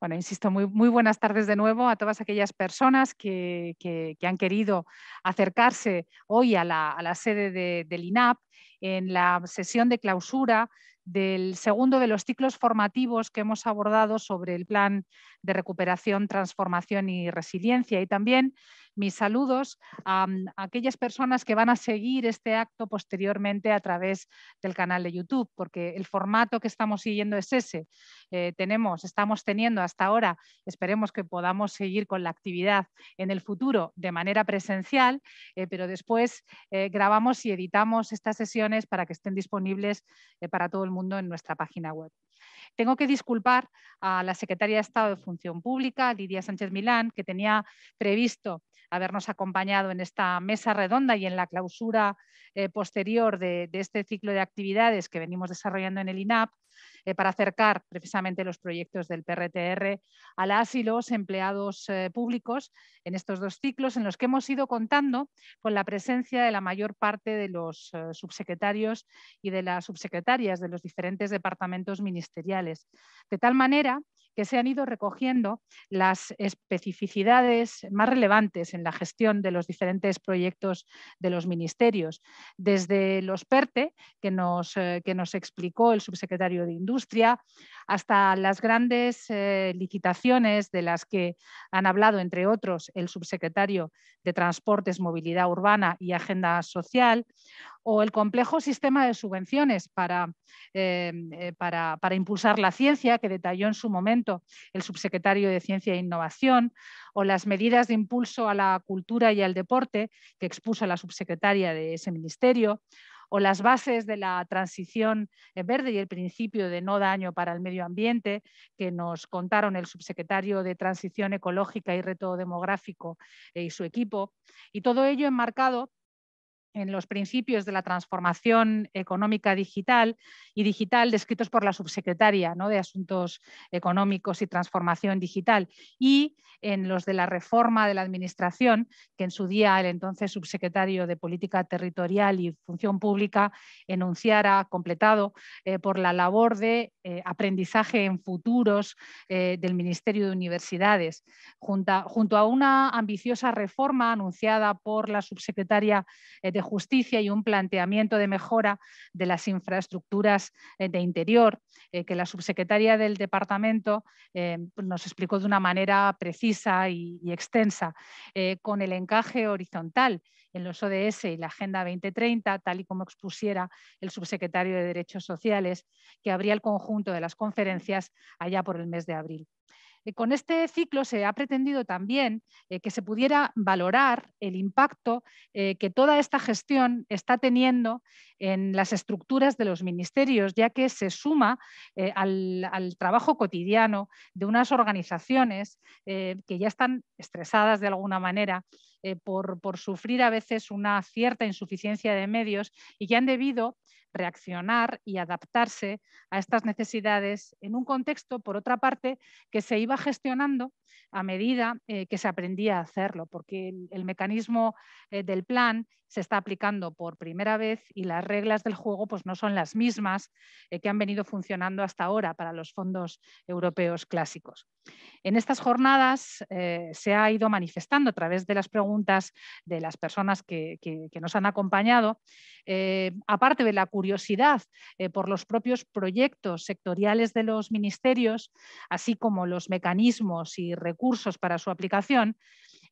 bueno, insisto, muy, buenas tardes de nuevo a todas aquellas personas que, han querido acercarse hoy a la, sede del INAP en la sesión de clausura del segundo de los ciclos formativos que hemos abordado sobre el plan de recuperación, transformación y resiliencia. Y también mis saludos mm, a, aquellas personas que van a seguir este acto posteriormente a través del canal de YouTube, porque el formato que estamos siguiendo es ese. Eh, tenemos, estamos teniendo hasta ahora, esperemos que podamos seguir con la actividad en el futuro de manera presencial, eh, pero después eh, grabamos y editamos estas sesiones para que estén disponibles para todo el mundo en nuestra página web. Tengo que disculpar a la secretaria de Estado de Función Pública, Lidia Sánchez Milán, que tenía previsto habernos acompañado en esta mesa redonda y en la clausura eh, posterior de este ciclo de actividades que venimos desarrollando en el INAP. Eh, para acercar precisamente los proyectos del PRTR a las y los empleados eh, públicos en estos dos ciclos en los que hemos ido contando con la presencia de la mayor parte de los eh, subsecretarios y de las subsecretarias de los diferentes departamentos ministeriales. De tal manera que se han ido recogiendo las especificidades más relevantes en la gestión de los diferentes proyectos de los ministerios. Desde los PERTE, que nos, eh, que nos explicó el subsecretario de Industria, hasta las grandes eh, licitaciones de las que han hablado, entre otros, el subsecretario de Transportes, Movilidad Urbana y Agenda Social, o el complejo sistema de subvenciones eh, eh, para, para, impulsar la ciencia que detalló en su momento el subsecretario de Ciencia e Innovación, o las medidas de impulso a la cultura y al deporte que expuso la subsecretaria de ese ministerio, o las bases de la transición eh, verde y el principio de no daño para el medio ambiente que nos contaron el subsecretario de Transición Ecológica y Reto Demográfico y su equipo. Y todo ello enmarcado en los principios de la transformación económica digital y digital descritos por la subsecretaria de Asuntos Económicos y Transformación Digital y en los de la reforma de la Administración, que en su día el entonces subsecretario de Política Territorial y Función Pública enunciara, completado eh, por la labor de eh, aprendizaje en futuros eh, del Ministerio de Universidades, junto a una ambiciosa reforma anunciada por la subsecretaria de justicia y un planteamiento de mejora de las infraestructuras eh, de interior, eh, que la subsecretaria del departamento eh, pues, nos explicó de una manera precisa y, extensa, con el encaje horizontal en los ODS y la Agenda 2030, tal y como expusiera el subsecretario de Derechos Sociales, que abría el conjunto de las conferencias allá por el mes de abril con este ciclo se ha pretendido también eh, que se pudiera valorar el impacto eh, que toda esta gestión está teniendo en las estructuras de los ministerios, ya que se suma eh, al, trabajo cotidiano de unas organizaciones que ya están estresadas de alguna manera por, sufrir a veces una cierta insuficiencia de medios y que han debido reaccionar y adaptarse a estas necesidades en un contexto, por otra parte, que se iba gestionando a medida eh, que se aprendía a hacerlo, porque el, mecanismo eh, del plan se está aplicando por primera vez y las reglas del juego pues, no son las mismas eh, que han venido funcionando hasta ahora para los fondos europeos clásicos. En estas jornadas eh, se ha ido manifestando a través de las preguntas de las personas que, nos han acompañado, eh, aparte de la curiosidad por los propios proyectos sectoriales de los ministerios, así como los mecanismos y recursos para su aplicación,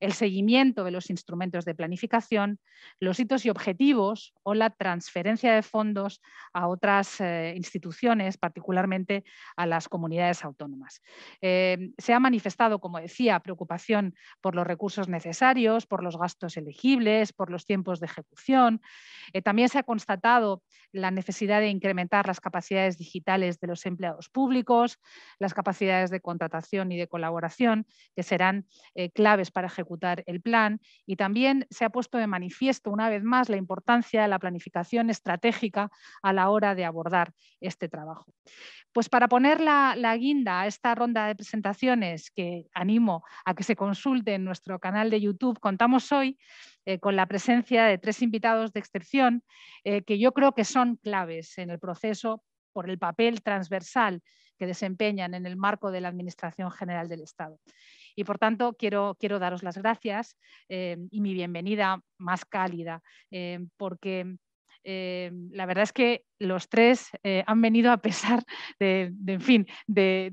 el seguimiento de los instrumentos de planificación, los hitos y objetivos o la transferencia de fondos a otras eh, instituciones, particularmente a las comunidades autónomas. Eh, se ha manifestado, como decía, preocupación por los recursos necesarios, por los gastos elegibles, por los tiempos de ejecución. Eh, también se ha constatado la necesidad de incrementar las capacidades digitales de los empleados públicos, las capacidades de contratación y de colaboración, que serán claves para ejecutar el plan y también se ha puesto de manifiesto una vez más la importancia de la planificación estratégica a la hora de abordar este trabajo. Pues para poner la, guinda a esta ronda de presentaciones que animo a que se consulte en nuestro canal de YouTube, contamos hoy eh, con la presencia de tres invitados de excepción eh, que yo creo que son claves en el proceso por el papel transversal que desempeñan en el marco de la Administración General del Estado. Y por tanto, quiero, quiero daros las gracias eh, y mi bienvenida más cálida, eh, porque eh, la verdad es que los tres han venido a pesar de, en fin, de,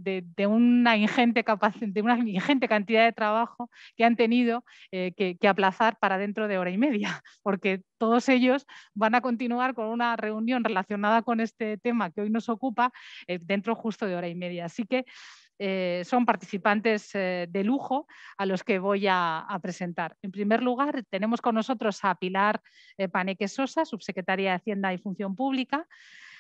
una ingente de una ingente cantidad de trabajo que han tenido que, que, aplazar para dentro de hora y media, porque todos ellos van a continuar con una reunión relacionada con este tema que hoy nos ocupa dentro justo de hora y media. Así que eh, son participantes eh, de lujo a los que voy a, a, presentar. En primer lugar, tenemos con nosotros a Pilar eh, Paneque Sosa, subsecretaria de Hacienda y Función Pública.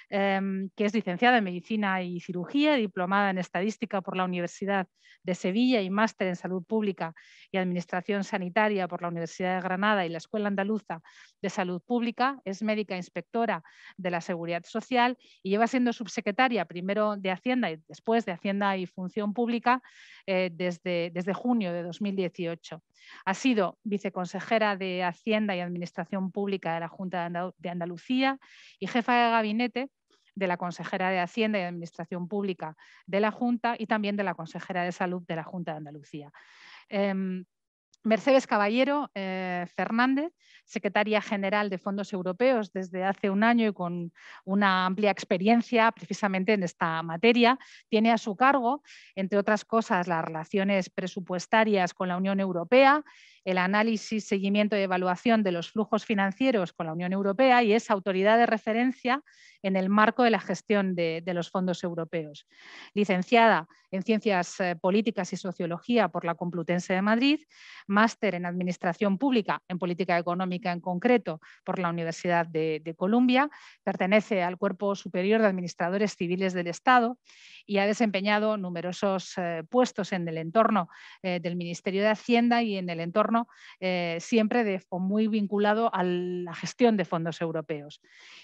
Em, que es licenciada en Medicina y Cirugía, diplomada en Estadística por la Universidad de Sevilla y máster en Salud Pública y Administración Sanitaria por la Universidad de Granada y la Escuela Andaluza de Salud Pública. Es médica inspectora de la Seguridad Social y lleva siendo subsecretaria primero de Hacienda y después de Hacienda y Función Pública eh, desde, desde junio de 2018. Ha sido viceconsejera de Hacienda y Administración Pública de la Junta de Andalucía y jefa de gabinete de la consejera de Hacienda y Administración Pública de la Junta y también de la consejera de Salud de la Junta de Andalucía. Em, Mercedes Caballero eh, Fernández, secretaria general de Fondos Europeos desde hace un año y con una amplia experiencia precisamente en esta materia, tiene a su cargo, entre otras cosas, las relaciones presupuestarias con la Unión Europea, el análisis, seguimiento y evaluación de los flujos financieros con la Unión Europea y es autoridad de referencia en el marco de la gestión de, los fondos europeos. Licenciada en Ciencias eh, Políticas y Sociología por la Complutense de Madrid, máster en Administración Pública, en Política Económica en concreto, por la Universidad de, Columbia, pertenece al Cuerpo Superior de Administradores Civiles del Estado y ha desempeñado numerosos eh, puestos en el entorno eh, del Ministerio de Hacienda y en el entorno eh, siempre muy vinculado a la gestión de fondos europeos.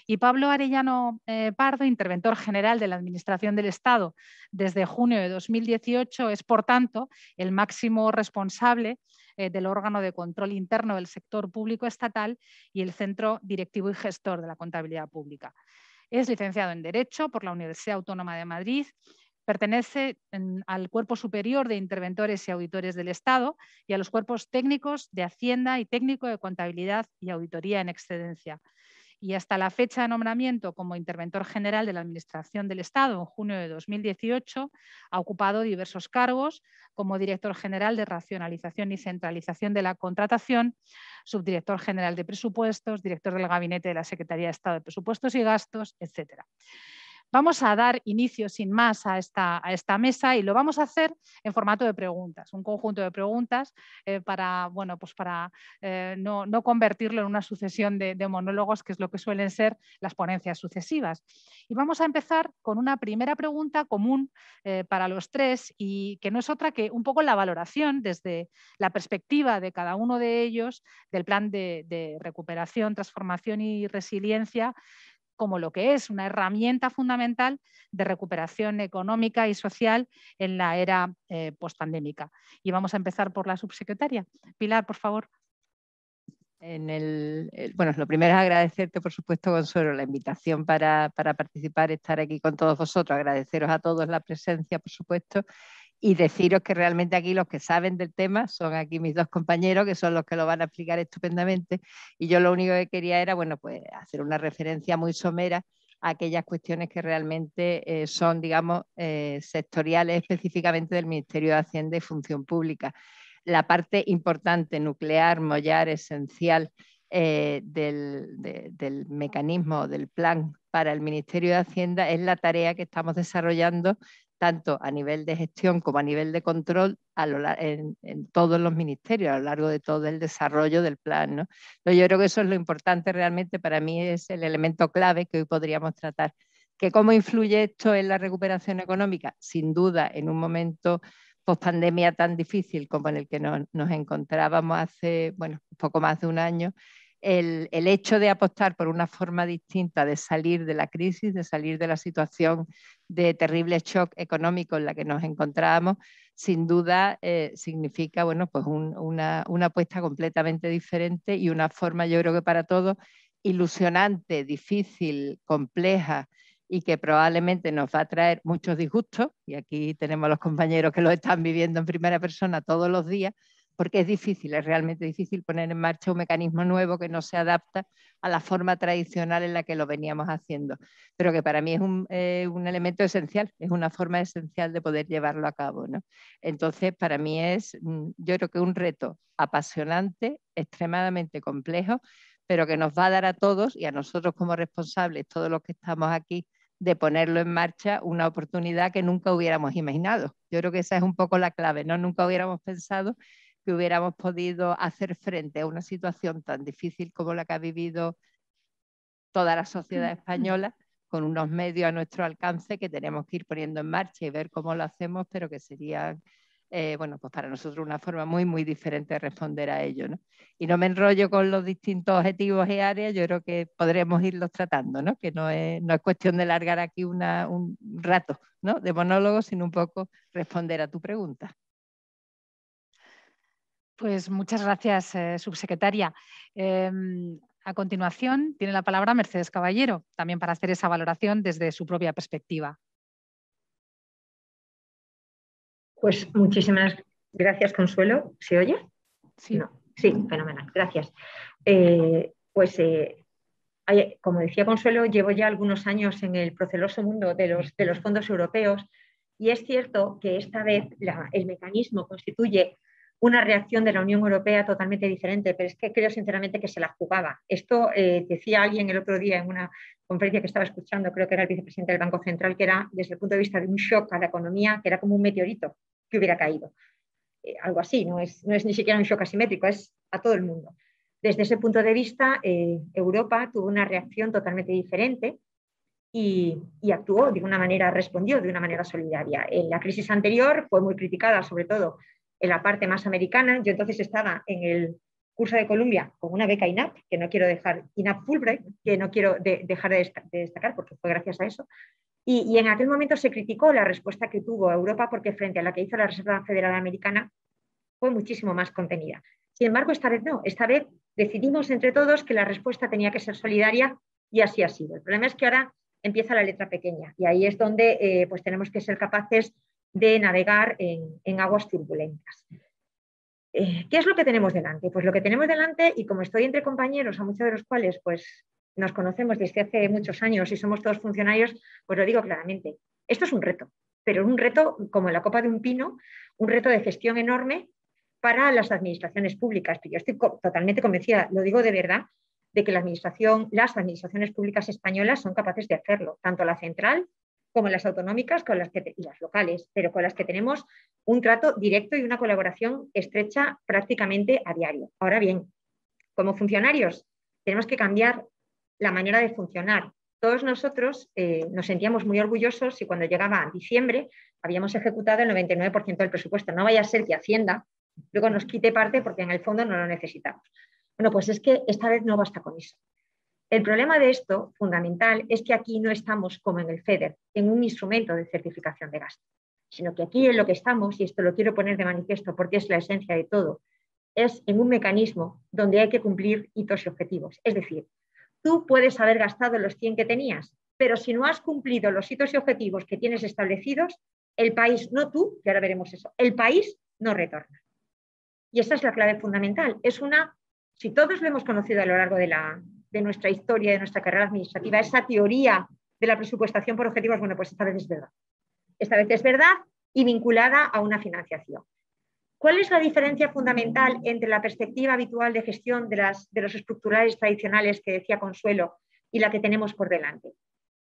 Y Pablo Arellano eh, Pardo, interventor general de la Administración del Estado desde junio de 2018, es por tanto el máximo responsable eh, del órgano de control interno del sector público estatal y el centro directivo y gestor de la contabilidad pública. Es licenciado en Derecho por la Universidad Autónoma de Madrid, Pertenece al cuerpo superior de interventores y auditores del Estado y a los cuerpos técnicos de Hacienda y técnico de contabilidad y auditoría en excedencia. Y hasta la fecha de nombramiento como interventor general de la Administración del Estado en junio de 2018, ha ocupado diversos cargos como director general de racionalización y centralización de la contratación, subdirector general de presupuestos, director del gabinete de la Secretaría de Estado de Presupuestos y Gastos, etcétera. Vamos a dar inicio sin más a esta, mesa y lo vamos a hacer en formato de preguntas, un conjunto de preguntas eh, para, bueno, pues para eh, no, convertirlo en una sucesión de, monólogos, que es lo que suelen ser las ponencias sucesivas. Y vamos a empezar con una primera pregunta común eh, para los tres y que no es otra que un poco la valoración desde la perspectiva de cada uno de ellos del plan de recuperación, transformación y resiliencia como lo que es una herramienta fundamental de recuperación económica y social en la era eh, postpandémica. Y vamos a empezar por la subsecretaria. Pilar, por favor. bueno, lo primero es agradecerte, por supuesto, Consuelo, la invitación para, para participar, estar aquí con todos vosotros, agradeceros a todos la presencia, por supuesto, y deciros que realmente aquí los que saben del tema son aquí mis dos compañeros, que son los que lo van a explicar estupendamente. Y yo lo único que quería era, bueno, pues hacer una referencia muy somera a aquellas cuestiones que realmente eh, son, digamos, eh, sectoriales específicamente del Ministerio de Hacienda y Función Pública. La parte importante, nuclear, mollar, esencial eh, del, del mecanismo, del plan para el Ministerio de Hacienda es la tarea que estamos desarrollando tanto a nivel de gestión como a nivel de control en, todos los ministerios, a lo largo de todo el desarrollo del plan. yo creo que eso es lo importante realmente, para mí es el elemento clave que hoy podríamos tratar. ¿Que ¿Cómo influye esto en la recuperación económica? Sin duda, en un momento post-pandemia tan difícil como en el que nos, encontrábamos hace, bueno, poco más de un año, el, hecho de apostar por una forma distinta de salir de la crisis, de salir de la situación de terrible shock económico en la que nos encontrábamos, sin duda eh, significa pues una, una, apuesta completamente diferente y una forma, yo creo que para todos, ilusionante, difícil, compleja y que probablemente nos va a traer muchos disgustos, y aquí tenemos a los compañeros que lo están viviendo en primera persona todos los días, porque es difícil, es realmente difícil poner en marcha un mecanismo nuevo que no se adapta a la forma tradicional en la que lo veníamos haciendo, pero que para mí es un, eh, elemento esencial, es una forma esencial de poder llevarlo a cabo. Entonces, para mí es, mm, yo creo que un reto apasionante, extremadamente complejo, pero que nos va a dar a todos y a nosotros como responsables, todos los que estamos aquí, de ponerlo en marcha una oportunidad que nunca hubiéramos imaginado. Yo creo que esa es un poco la clave, ¿no? Nunca hubiéramos pensado que hubiéramos podido hacer frente a una situación tan difícil como la que ha vivido toda la sociedad mm. española con unos medios a nuestro alcance que tenemos que ir poniendo en marcha y ver cómo lo hacemos, pero que sería, eh, bueno, pues para nosotros una forma muy, muy diferente de responder a ello, Y no me enrollo con los distintos objetivos y áreas, yo creo que podremos irlos tratando, Que no es, cuestión de largar aquí un rato, De monólogo, sino un poco responder a tu pregunta. Pues muchas gracias, eh, subsecretaria. Em, a continuación, tiene la palabra Mercedes Caballero, también para hacer esa valoración desde su propia perspectiva. Pues muchísimas gracias, Consuelo. ¿Se oye? Sí. Sí, fenomenal. Gracias. Eh, pues, eh, como decía Consuelo, llevo ya algunos años en el proceloso mundo de los, de los fondos europeos y es cierto que esta vez el mecanismo constituye una reacción de la Unión Europea totalmente diferente, pero es que creo sinceramente que se la jugaba. Esto eh, decía alguien el otro día en una conferencia que estaba escuchando, creo que era el vicepresidente del Banco Central, que era desde el punto de vista de un shock a la economía, que era como un meteorito que hubiera caído. Eh, algo así, no es, ni siquiera un shock asimétrico, es a todo el mundo. Desde ese punto de vista, eh, Europa tuvo una reacción totalmente diferente y, y, actuó de una manera, respondió de una manera solidaria. En la crisis anterior fue muy criticada, sobre todo en la parte más americana. Yo entonces estaba en el curso de Columbia con una beca INAP, que no quiero dejar, INAP Fulbright, que no quiero dejar de, destacar porque fue gracias a eso. Y, en aquel momento se criticó la respuesta que tuvo Europa porque frente a la que hizo la Reserva Federal Americana fue muchísimo más contenida. Sin embargo, esta vez no. Esta vez decidimos entre todos que la respuesta tenía que ser solidaria y así ha sido. El problema es que ahora empieza la letra pequeña y ahí es donde eh, pues tenemos que ser capaces de navegar en, aguas turbulentas. Eh, ¿Qué es lo que tenemos delante? Pues lo que tenemos delante, y como estoy entre compañeros, a muchos de los cuales pues, nos conocemos desde hace muchos años y somos todos funcionarios, pues lo digo claramente, esto es un reto, pero un reto como la copa de un pino, un reto de gestión enorme para las administraciones públicas. Yo estoy totalmente convencida, lo digo de verdad, de que la administración, las administraciones públicas españolas son capaces de hacerlo, tanto la central como las autonómicas con las y las locales, pero con las que tenemos un trato directo y una colaboración estrecha prácticamente a diario. Ahora bien, como funcionarios tenemos que cambiar la manera de funcionar. Todos nosotros eh, nos sentíamos muy orgullosos y cuando llegaba diciembre habíamos ejecutado el 99% del presupuesto. No vaya a ser que Hacienda luego nos quite parte porque en el fondo no lo necesitamos. Bueno, pues es que esta vez no basta con eso. El problema de esto, fundamental, es que aquí no estamos como en el FEDER, en un instrumento de certificación de gasto, sino que aquí en lo que estamos, y esto lo quiero poner de manifiesto porque es la esencia de todo, es en un mecanismo donde hay que cumplir hitos y objetivos. Es decir, tú puedes haber gastado los 100 que tenías, pero si no has cumplido los hitos y objetivos que tienes establecidos, el país, no tú, que ahora veremos eso, el país no retorna. Y esa es la clave fundamental. Es una, si todos lo hemos conocido a lo largo de la, de nuestra historia, de nuestra carrera administrativa, esa teoría de la presupuestación por objetivos, bueno, pues esta vez es verdad. Esta vez es verdad y vinculada a una financiación. ¿Cuál es la diferencia fundamental entre la perspectiva habitual de gestión de, las, de los estructurales tradicionales que decía Consuelo y la que tenemos por delante?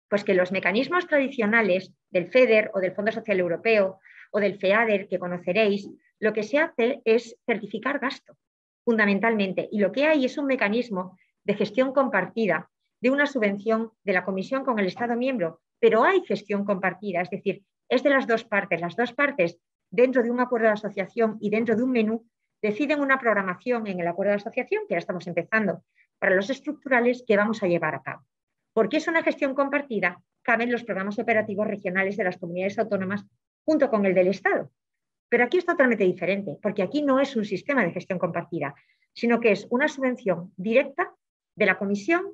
Pues que los mecanismos tradicionales del FEDER o del Fondo Social Europeo o del FEADER que conoceréis, lo que se hace es certificar gasto, fundamentalmente. Y lo que hay es un mecanismo de gestión compartida de una subvención de la Comisión con el Estado miembro, pero hay gestión compartida, es decir, es de las dos partes. Las dos partes, dentro de un acuerdo de asociación y dentro de un menú, deciden una programación en el acuerdo de asociación, que ya estamos empezando, para los estructurales que vamos a llevar a cabo. Porque es una gestión compartida, caben los programas operativos regionales de las comunidades autónomas junto con el del Estado. Pero aquí es totalmente diferente, porque aquí no es un sistema de gestión compartida, sino que es una subvención directa de la Comisión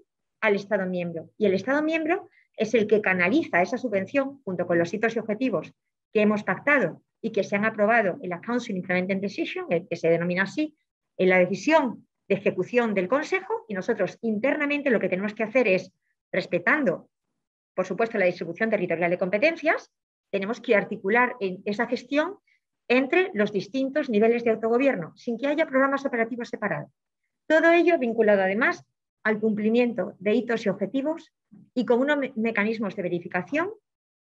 al Estado miembro. Y el Estado miembro es el que canaliza esa subvención junto con los hitos y objetivos que hemos pactado y que se han aprobado en la Council Implementing Decision, que se denomina así, en la decisión de ejecución del Consejo. Y nosotros internamente lo que tenemos que hacer es, respetando, por supuesto, la distribución territorial de competencias, tenemos que articular esa gestión entre los distintos niveles de autogobierno, sin que haya programas operativos separados. Todo ello vinculado además al cumplimiento de hitos y objetivos y con unos mecanismos de verificación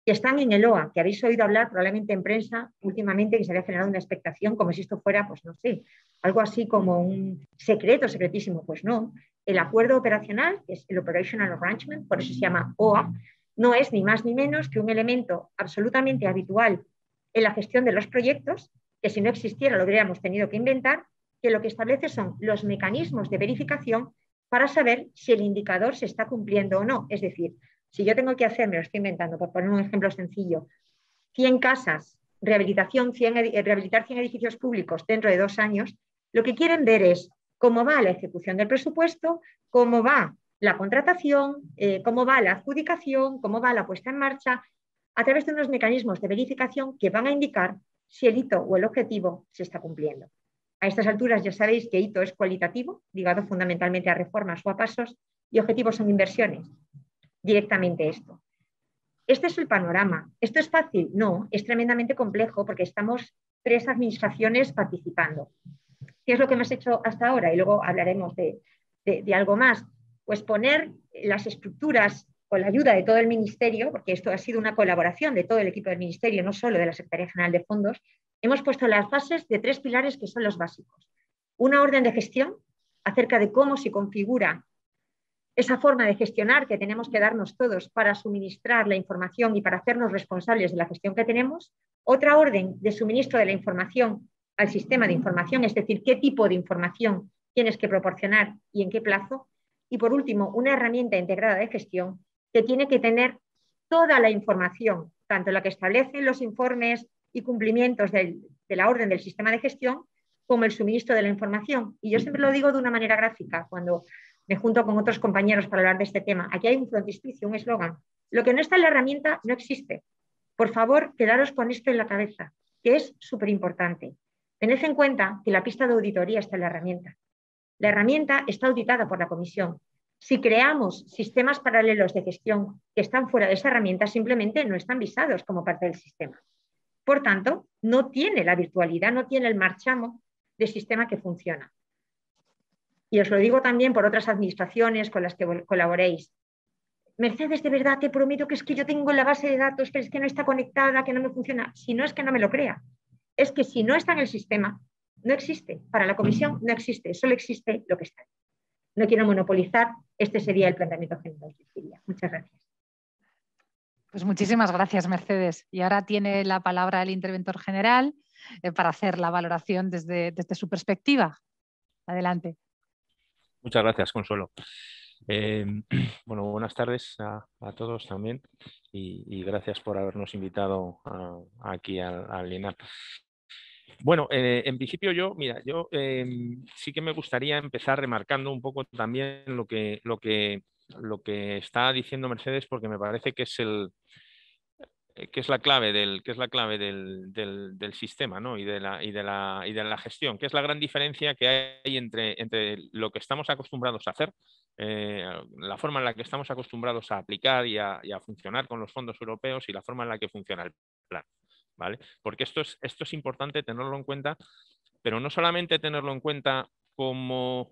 que están en el OA, que habéis oído hablar probablemente en prensa últimamente, que se había generado una expectación como si esto fuera, pues no sé, algo así como un secreto, secretísimo. Pues no, el acuerdo operacional, que es el Operational Arrangement, por eso se llama OA, no es ni más ni menos que un elemento absolutamente habitual en la gestión de los proyectos, que si no existiera lo habríamos tenido que inventar, que lo que establece son los mecanismos de verificación para saber si el indicador se está cumpliendo o no. Es decir, si yo tengo que hacer, me lo estoy inventando, por poner un ejemplo sencillo, 100 casas, rehabilitación, eh, rehabilitar 100 edificios públicos dentro de dos años, lo que quieren ver es cómo va la ejecución del presupuesto, cómo va la contratación, eh, cómo va la adjudicación, cómo va la puesta en marcha, a través de unos mecanismos de verificación que van a indicar si el hito o el objetivo se está cumpliendo. A estas alturas ya sabéis que hito es cualitativo, ligado fundamentalmente a reformas o a pasos, y objetivos son inversiones, directamente esto. Este es el panorama. ¿Esto es fácil? No, es tremendamente complejo porque estamos tres administraciones participando. ¿Qué es lo que hemos hecho hasta ahora? Y luego hablaremos de, de algo más. Pues poner las estructuras con la ayuda de todo el Ministerio, porque esto ha sido una colaboración de todo el equipo del Ministerio, no solo de la Secretaría General de Fondos, hemos puesto las bases de tres pilares que son los básicos. Una orden de gestión acerca de cómo se configura esa forma de gestionar que tenemos que darnos todos para suministrar la información y para hacernos responsables de la gestión que tenemos. Otra orden de suministro de la información al sistema de información, es decir, qué tipo de información tienes que proporcionar y en qué plazo. Y por último, una herramienta integrada de gestión que tiene que tener toda la información, tanto la que establecen los informes, y cumplimientos de la orden del sistema de gestión como el suministro de la información. Y yo siempre lo digo de una manera gráfica cuando me junto con otros compañeros para hablar de este tema. Aquí hay un frontispicio, un eslogan. Lo que no está en la herramienta no existe. Por favor, quedaros con esto en la cabeza, que es súper importante. Tened en cuenta que la pista de auditoría está en la herramienta. La herramienta está auditada por la comisión. Si creamos sistemas paralelos de gestión que están fuera de esa herramienta, simplemente no están visados como parte del sistema. Por tanto, no tiene la virtualidad, no tiene el marchamo de sistema que funciona. Y os lo digo también por otras administraciones con las que colaboréis. Mercedes, de verdad te prometo que es que yo tengo la base de datos, pero es que no está conectada, que no me funciona. Si no es que no me lo crea, es que si no está en el sistema, no existe. Para la comisión no existe, solo existe lo que está. No quiero monopolizar, este sería el planteamiento general. Muchas gracias. Pues muchísimas gracias, Mercedes. Y ahora tiene la palabra el interventor general eh, para hacer la valoración desde, desde, su perspectiva. Adelante. Muchas gracias, Consuelo. Em, bueno, buenas tardes a, todos también y, gracias por habernos invitado aquí al, INAP. Bueno, eh, en principio yo, mira, yo em, sí que me gustaría empezar remarcando un poco también lo que, lo que lo que está diciendo Mercedes porque me parece que es el eh, que es la clave del que es la clave del, del, sistema y, de la, y, de la, gestión que es la gran diferencia que hay entre, entre lo que estamos acostumbrados a hacer eh, la forma en la que estamos acostumbrados a aplicar y a, a, funcionar con los fondos europeos y la forma en la que funciona el plan ¿vale? porque esto es, esto es importante tenerlo en cuenta pero no solamente tenerlo en cuenta como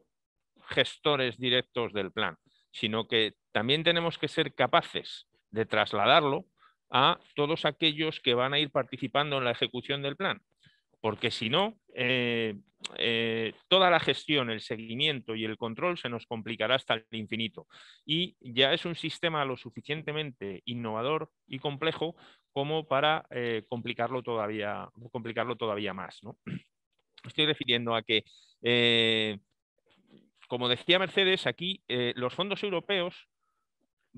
gestores directos del plan sino que también tenemos que ser capaces de trasladarlo a todos aquellos que van a ir participando en la ejecución del plan. Porque si no, eh, eh, toda la gestión, el seguimiento y el control se nos complicará hasta el infinito. Y ya es un sistema lo suficientemente innovador y complejo como para eh, complicarlo, todavía, complicarlo todavía más. Estoy refiriendo a que como decía Mercedes, aquí eh, los fondos europeos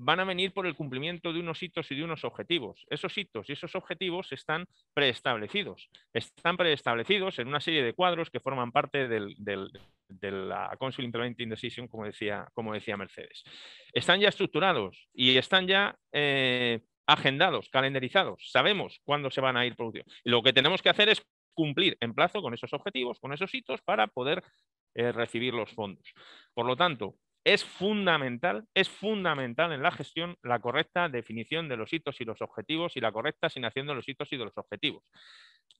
van a venir por el cumplimiento de unos hitos y de unos objetivos. Esos hitos y esos objetivos están preestablecidos. Están preestablecidos en una serie de cuadros que forman parte de la Council Implementing Decision, como decía, Mercedes. Están ya estructurados y están ya eh, agendados, calendarizados. Sabemos cuándo se van a ir produciendo. Lo que tenemos que hacer es cumplir en plazo con esos objetivos, con esos hitos, para poder recibir los fondos. Por lo tanto, es fundamental, es fundamental en la gestión la correcta definición de los hitos y los objetivos y la correcta asignación de los hitos y de los objetivos.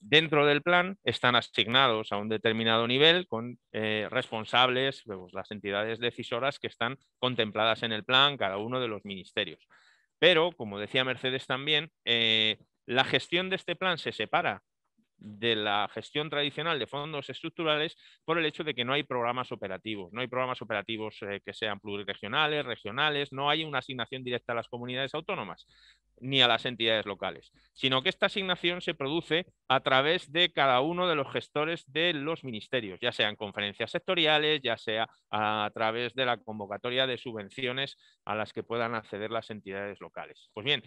Dentro del plan están asignados a un determinado nivel con eh, responsables, pues, las entidades decisoras que están contempladas en el plan, cada uno de los ministerios. Pero, como decía Mercedes también, eh, la gestión de este plan se separa de la gestión tradicional de fondos estructurales por el hecho de que no hay programas operativos, no hay programas operativos eh, que sean pluriregionales, regionales, no hay una asignación directa a las comunidades autónomas ni a las entidades locales, sino que esta asignación se produce a través de cada uno de los gestores de los ministerios, ya sean conferencias sectoriales, ya sea a través de la convocatoria de subvenciones a las que puedan acceder las entidades locales. Pues bien,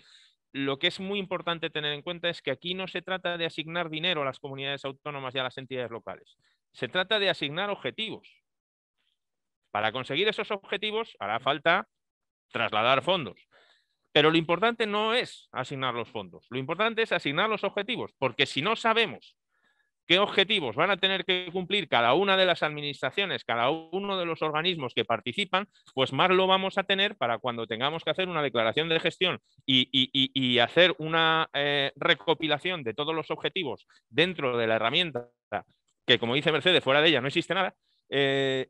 lo que es muy importante tener en cuenta es que aquí no se trata de asignar dinero a las comunidades autónomas y a las entidades locales. Se trata de asignar objetivos. Para conseguir esos objetivos hará falta trasladar fondos. Pero lo importante no es asignar los fondos, lo importante es asignar los objetivos, porque si no sabemos qué objetivos van a tener que cumplir cada una de las administraciones, cada uno de los organismos que participan, pues más lo vamos a tener para cuando tengamos que hacer una declaración de gestión y, hacer una eh, recopilación de todos los objetivos dentro de la herramienta, que como dice Mercedes, fuera de ella no existe nada, eh,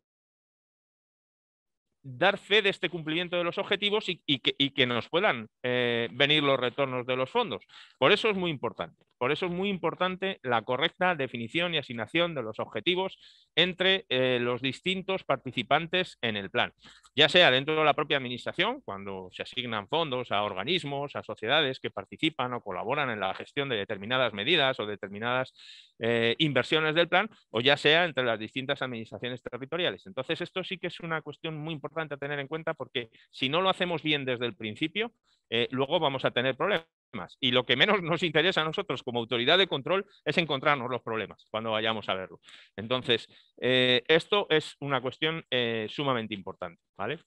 dar fe de este cumplimiento de los objetivos y, que, nos puedan eh, venir los retornos de los fondos. Por eso es muy importante. Por eso es muy importante la correcta definición y asignación de los objetivos entre eh, los distintos participantes en el plan, ya sea dentro de la propia administración, cuando se asignan fondos a organismos, a sociedades que participan o colaboran en la gestión de determinadas medidas o determinadas eh, inversiones del plan, o ya sea entre las distintas administraciones territoriales. Entonces, esto sí que es una cuestión muy importante importante tener en cuenta porque si no lo hacemos bien desde el principio, eh, luego vamos a tener problemas. Y lo que menos nos interesa a nosotros como autoridad de control es encontrarnos los problemas cuando vayamos a verlo. Entonces, eh, esto es una cuestión eh, sumamente importante. ¿vale?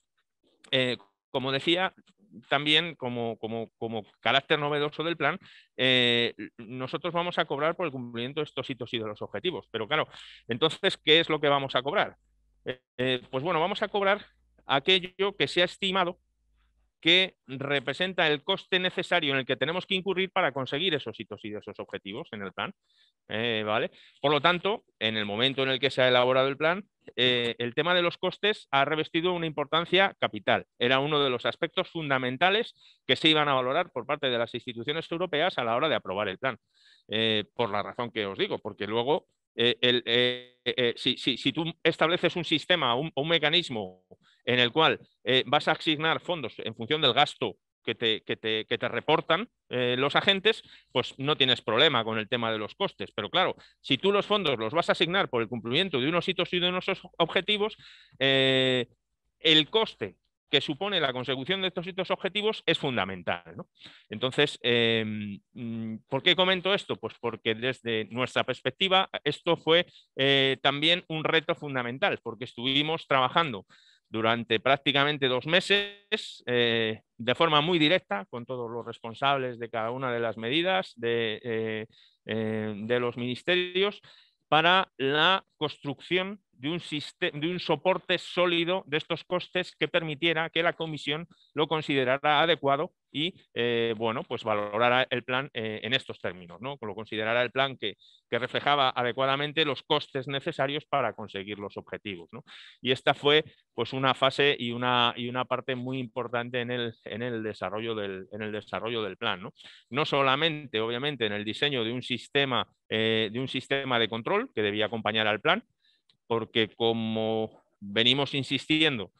como decía, también como, como, carácter novedoso del plan, nosotros vamos a cobrar por el cumplimiento de estos hitos y de los objetivos. Pero claro, entonces, ¿qué es lo que vamos a cobrar? pues bueno, vamos a cobrar aquello que se ha estimado que representa el coste necesario en el que tenemos que incurrir para conseguir esos hitos y esos objetivos en el plan. Eh, ¿vale? Por lo tanto, en el momento en el que se ha elaborado el plan, eh, el tema de los costes ha revestido una importancia capital. Era uno de los aspectos fundamentales que se iban a valorar por parte de las instituciones europeas a la hora de aprobar el plan. Eh, por la razón que os digo, porque luego si, tú estableces un sistema, un, un mecanismo en el cual eh, vas a asignar fondos en función del gasto que te, que te, reportan eh, los agentes, pues no tienes problema con el tema de los costes. Pero claro, si tú los fondos los vas a asignar por el cumplimiento de unos hitos y de unos objetivos, eh, el coste que supone la consecución de estos hitos objetivos es fundamental. Entonces, em, mm, ¿por qué comento esto? Pues porque desde nuestra perspectiva esto fue también un reto fundamental, porque estuvimos trabajando durante prácticamente dos meses eh, de forma muy directa con todos los responsables de cada una de las medidas de, eh, eh, de los ministerios para la construcción de un, sistema, de un soporte sólido de estos costes que permitiera que la comisión lo considerara adecuado y eh, bueno, pues valorara el plan eh, en estos términos, ¿no? Lo considerara el plan que, que, reflejaba adecuadamente los costes necesarios para conseguir los objetivos. Y esta fue pues una fase y una, y una parte muy importante en el, en el, desarrollo, del, en el desarrollo del plan. ¿no? solamente, obviamente, en el diseño de un sistema, eh, de un sistema de control que debía acompañar al plan, porque como venimos insistiendo,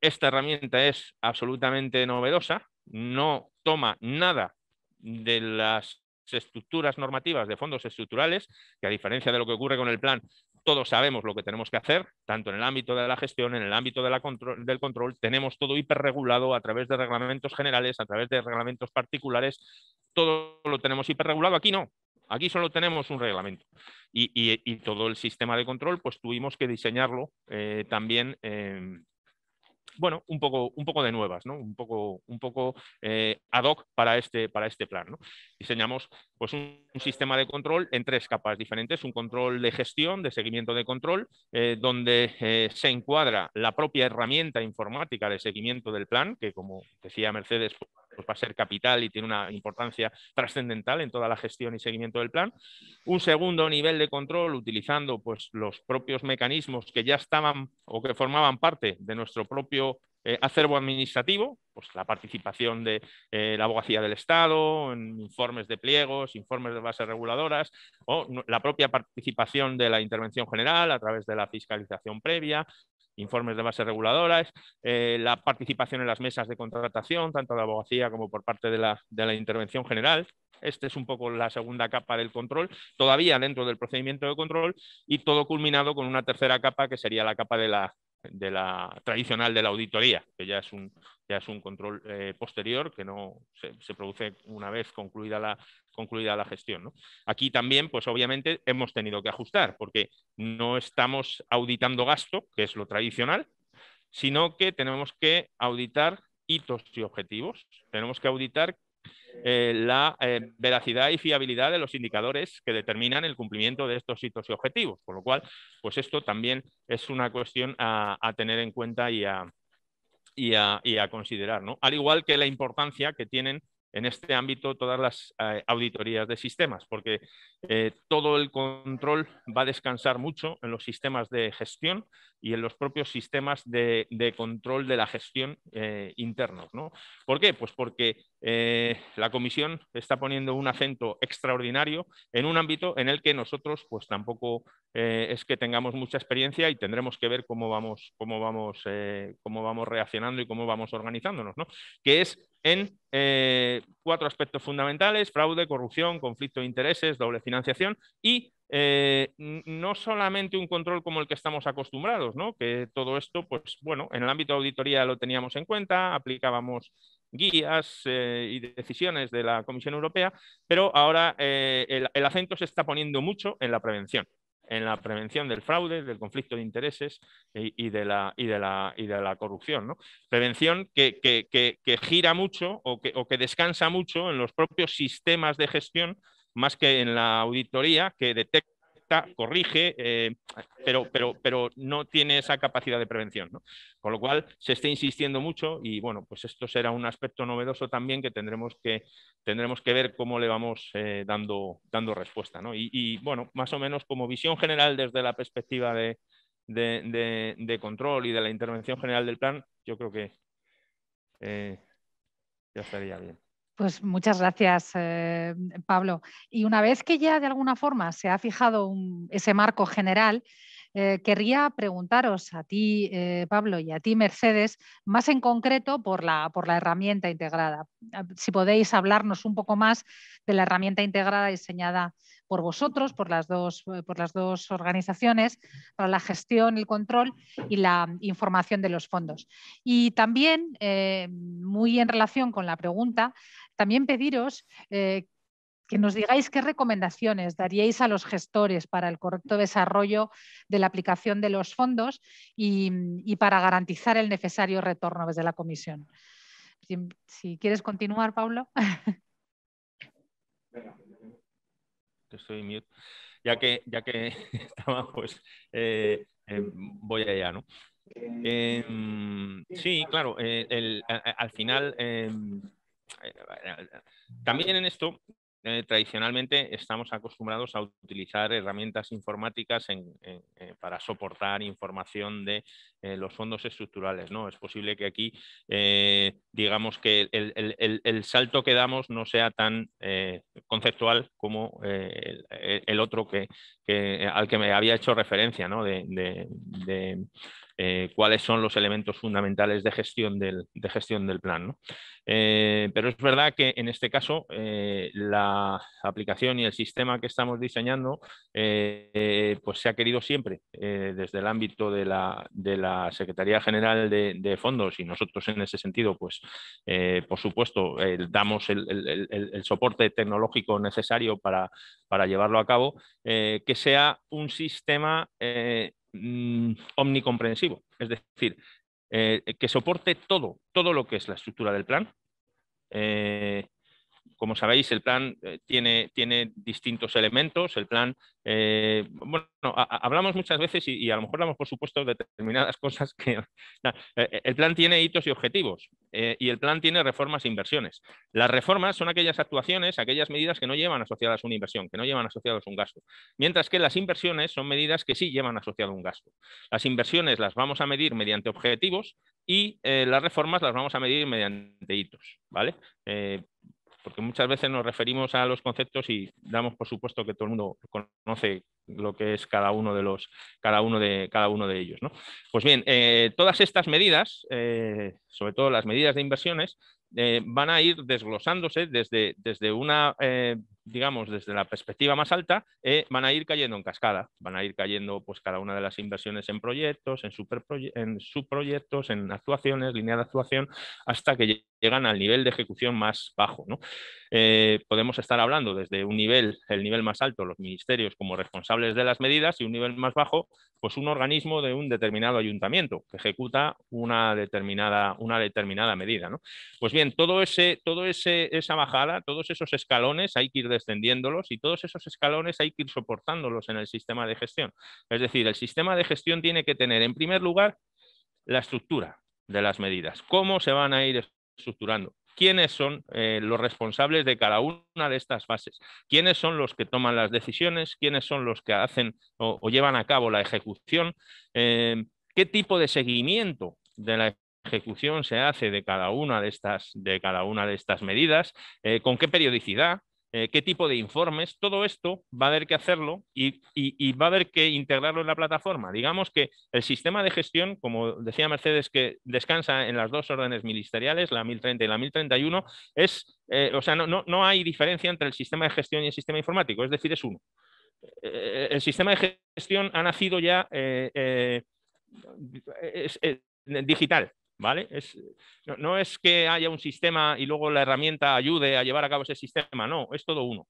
esta herramienta es absolutamente novedosa, no toma nada de las estructuras normativas de fondos estructurales, que a diferencia de lo que ocurre con el plan, todos sabemos lo que tenemos que hacer, tanto en el ámbito de la gestión, en el ámbito del control, tenemos todo hiperregulado a través de reglamentos generales, a través de reglamentos particulares, todo lo tenemos hiperregulado. Aquí no, Aquí solo tenemos un reglamento y, todo el sistema de control, pues tuvimos que diseñarlo eh, también. Em, bueno, un poco, un poco de nuevas, Un poco, un poco eh, ad hoc para este, para este plan. Diseñamos pues, un, sistema de control en tres capas diferentes, un control de gestión, de seguimiento de control, eh, donde se encuadra la propia herramienta informática de seguimiento del plan, que como decía Mercedes, pues va a ser capital y tiene una importancia trascendental en toda la gestión y seguimiento del plan. Un segundo nivel de control utilizando pues, los propios mecanismos que ya estaban o que formaban parte de nuestro propio eh, acervo administrativo, pues la participación de eh, la abogacía del Estado, en informes de pliegos, informes de bases reguladoras, o la propia participación de la intervención general a través de la fiscalización previa, informes de bases reguladoras, eh, la participación en las mesas de contratación, tanto de la abogacía como por parte de la, de la intervención general. Esta es un poco la segunda capa del control, todavía dentro del procedimiento de control, y todo culminado con una tercera capa que sería la capa de la, de la tradicional de la auditoría, que ya es un, ya es un control eh, posterior que no se, produce una vez concluida la, concluida la gestión. Aquí también, pues obviamente, hemos tenido que ajustar, porque no estamos auditando gasto, que es lo tradicional, sino que tenemos que auditar hitos y objetivos. Tenemos que auditar eh, la eh, veracidad y fiabilidad de los indicadores que determinan el cumplimiento de estos hitos y objetivos. Con lo cual, pues esto también es una cuestión a, tener en cuenta y a, y a considerar, ¿no? Al igual que la importancia que tienen en este ámbito todas las eh, auditorías de sistemas, porque eh, todo el control va a descansar mucho en los sistemas de gestión y en los propios sistemas de, control de la gestión eh, internos. ¿Por qué? Pues porque la comisión está poniendo un acento extraordinario en un ámbito en el que nosotros pues tampoco es que tengamos mucha experiencia y tendremos que ver cómo vamos, cómo vamos, cómo vamos reaccionando y cómo vamos organizándonos, que es en eh, cuatro aspectos fundamentales, fraude, corrupción, conflicto de intereses, doble financiación y eh, no solamente un control como el que estamos acostumbrados, ¿no? que todo esto, pues bueno, en el ámbito de auditoría lo teníamos en cuenta, aplicábamos guías eh, y decisiones de la Comisión Europea, pero ahora el acento se está poniendo mucho en la prevención en la prevención del fraude, del conflicto de intereses y, de, la, y, de, la, y de, la, corrupción. ¿no? Prevención que, gira mucho o, o que, descansa mucho en los propios sistemas de gestión más que en la auditoría que detecta corrige, eh, pero, pero, no tiene esa capacidad de prevención. Con lo cual, se está insistiendo mucho y bueno, pues esto será un aspecto novedoso también que tendremos que, tendremos que ver cómo le vamos eh, dando, dando respuesta. ¿no? Y, bueno, más o menos como visión general desde la perspectiva de, de, control y de la intervención general del plan, yo creo que eh, ya estaría bien. Pues muchas gracias, eh, Pablo. Y una vez que ya de alguna forma se ha fijado ese marco general, Quería eh, querría preguntaros a ti, eh, Pablo, y a ti, Mercedes, más en concreto por la, por la herramienta integrada. Ah, si podéis hablarnos un poco más de la herramienta integrada diseñada por vosotros, por las dos, eh, por las dos organizaciones, para la gestión, el control y la información de los fondos. Y también, muy en relación con la pregunta, también pediros que nos digáis qué recomendaciones daríais a los gestores para el correcto desarrollo de la aplicación de los fondos y, para garantizar el necesario retorno desde la comisión. Si, quieres continuar, Pablo. Estoy mute. Ya que, ya que estaba, pues eh, em, voy allá, ¿no? Em, sí, claro, eh, al final em, eh, también en esto eh, tradicionalmente estamos acostumbrados a utilizar herramientas informáticas eh, para soportar información de eh, los fondos estructurales. ¿no? Es posible que aquí, digamos que el, salto que damos no sea tan conceptual como el, otro que, al que me había hecho referencia, ¿no? Eh, cuáles son los elementos fundamentales de gestión del, de gestión del plan. Eh, pero es verdad que en este caso eh, la aplicación y el sistema que estamos diseñando pues se ha querido siempre desde el ámbito de la, Secretaría General de, Fondos y nosotros en ese sentido, pues por supuesto, damos el, soporte tecnológico necesario para, para llevarlo a cabo, que sea un sistema Mm, omnicomprensivo, es decir, eh, que soporte todo, todo lo que es la estructura del plan, eh, como sabéis, el plan eh, tiene, tiene, distintos elementos. El plan, eh, bueno, hablamos muchas veces y, a lo mejor damos por supuesto determinadas cosas que... Eh, el plan tiene hitos y objetivos y el plan tiene reformas e inversiones. Las reformas son aquellas actuaciones, aquellas medidas que no llevan asociadas una inversión, que no llevan asociadas un gasto. Mientras que las inversiones son medidas que sí llevan asociado un gasto. Las inversiones las vamos a medir mediante objetivos y las reformas las vamos a medir mediante hitos, ¿vale? porque muchas veces nos referimos a los conceptos y damos por supuesto que todo el mundo conoce lo que es cada uno de los cada uno de cada uno de ellos. Pues bien, eh, todas estas medidas, eh, sobre todo las medidas de inversiones, eh, van a ir desglosándose desde, desde una digamos, desde la perspectiva más alta, eh, van a ir cayendo en cascada. Van a ir cayendo pues, cada una de las inversiones en proyectos, en, en subproyectos, en actuaciones, línea de actuación, hasta que llegan al nivel de ejecución más bajo. Eh, podemos estar hablando desde un nivel, el nivel más alto, los ministerios como responsables de las medidas, y un nivel más bajo, pues un organismo de un determinado ayuntamiento que ejecuta una determinada, una determinada medida. Pues bien, todo ese, todo ese, esa bajada, todos esos escalones hay que ir descendiéndolos y todos esos escalones hay que ir soportándolos en el sistema de gestión. Es decir, el sistema de gestión tiene que tener, en primer lugar, la estructura de las medidas, cómo se van a ir estructurando, quiénes son eh, los responsables de cada una de estas fases, quiénes son los que toman las decisiones, quiénes son los que hacen o, llevan a cabo la ejecución, eh, qué tipo de seguimiento de la ejecución se hace de cada una de estas, de cada una de estas medidas, eh, con qué periodicidad, eh, qué tipo de informes, todo esto va a haber que hacerlo y, va a haber que integrarlo en la plataforma. Digamos que el sistema de gestión, como decía Mercedes, que descansa en las dos órdenes ministeriales, la 1030 y la 1031, es, eh, o sea, no, hay diferencia entre el sistema de gestión y el sistema informático, es decir, es uno. Eh, el sistema de gestión ha nacido ya digital, ¿vale? Es, no, es que haya un sistema y luego la herramienta ayude a llevar a cabo ese sistema, no, es todo uno.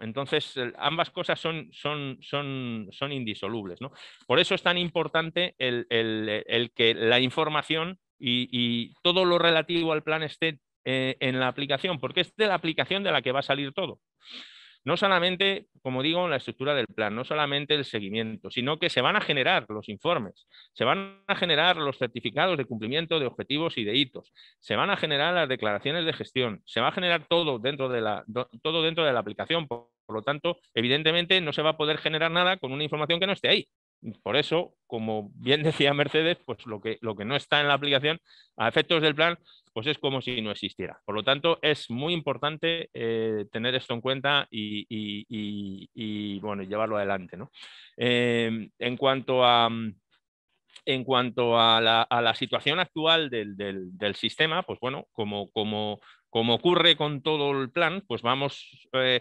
Entonces, ambas cosas son, son, son, son indisolubles. ¿no? Por eso es tan importante el, que la información y, todo lo relativo al plan esté eh, en la aplicación, porque es de la aplicación de la que va a salir todo. No solamente, como digo, la estructura del plan, no solamente el seguimiento, sino que se van a generar los informes, se van a generar los certificados de cumplimiento de objetivos y de hitos, se van a generar las declaraciones de gestión, se va a generar todo dentro de la, todo dentro de la aplicación. por lo tanto, evidentemente no se va a poder generar nada con una información que no esté ahí. Por eso, como bien decía Mercedes, pues lo que, lo que no está en la aplicación a efectos del plan, pues es como si no existiera. Por lo tanto, es muy importante eh, tener esto en cuenta y, bueno, llevarlo adelante. Eh, en cuanto a... En cuanto a la, situación actual del, sistema, pues bueno, como, como, como ocurre con todo el plan, pues vamos eh,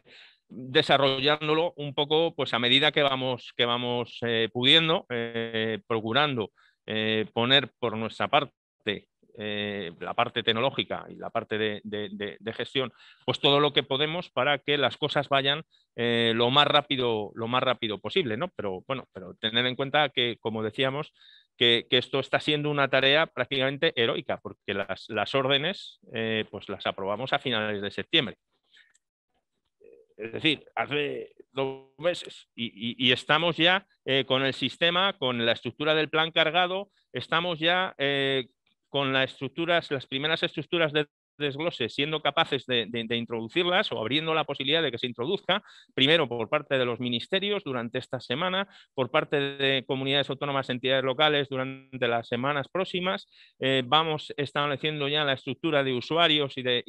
desarrollándolo un poco pues a medida que vamos, que vamos eh, pudiendo, eh, procurando eh, poner por nuestra parte la parte tecnológica y la parte de, gestión, pues todo lo que podemos para que las cosas vayan lo más rápido, lo más rápido posible, ¿no? Pero bueno, pero tener en cuenta que, como decíamos, que, esto está siendo una tarea prácticamente heroica, porque las, órdenes pues las aprobamos a finales de septiembre. Es decir, hace dos meses y, estamos ya eh, con el sistema, con la estructura del plan cargado, estamos ya eh, con las estructuras, las primeras estructuras de desgloses siendo capaces de, introducirlas o abriendo la posibilidad de que se introduzca, primero por parte de los ministerios durante esta semana, por parte de comunidades autónomas, entidades locales durante las semanas próximas. Eh, vamos estableciendo ya la estructura de usuarios eh,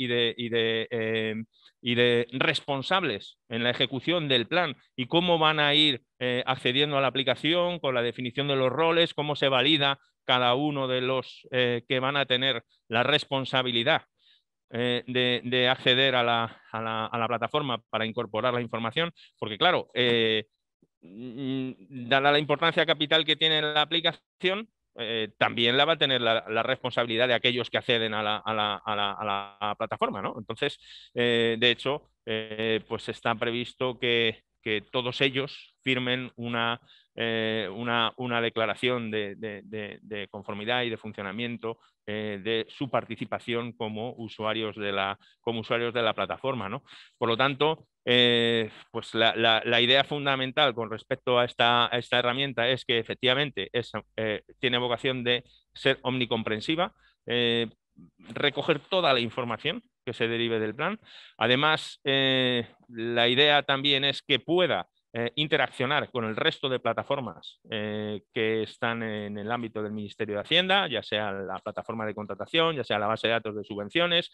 y de, responsables en la ejecución del plan y cómo van a ir eh, accediendo a la aplicación, con la definición de los roles, cómo se valida cada uno de los que van a tener la responsabilidad eh, de, acceder a la, plataforma para incorporar la información, porque claro, eh, mm, dada la importancia capital que tiene la aplicación, eh, también la va a tener la, responsabilidad de aquellos que acceden a la, plataforma, Entonces, de hecho, pues está previsto que que todos ellos firmen una, eh, una, una declaración de, de, conformidad y de funcionamiento eh, de su participación como usuarios de la, como usuarios de la plataforma. ¿no? Por lo tanto, eh, pues la, la, idea fundamental con respecto a esta, esta herramienta es que efectivamente es, tiene vocación de ser omnicomprensiva, recoger toda la información que se derive del plan. Además, eh, la idea también es que pueda eh, interaccionar con el resto de plataformas eh, que están en el ámbito del Ministerio de Hacienda, ya sea la plataforma de contratación, ya sea la base de datos de subvenciones,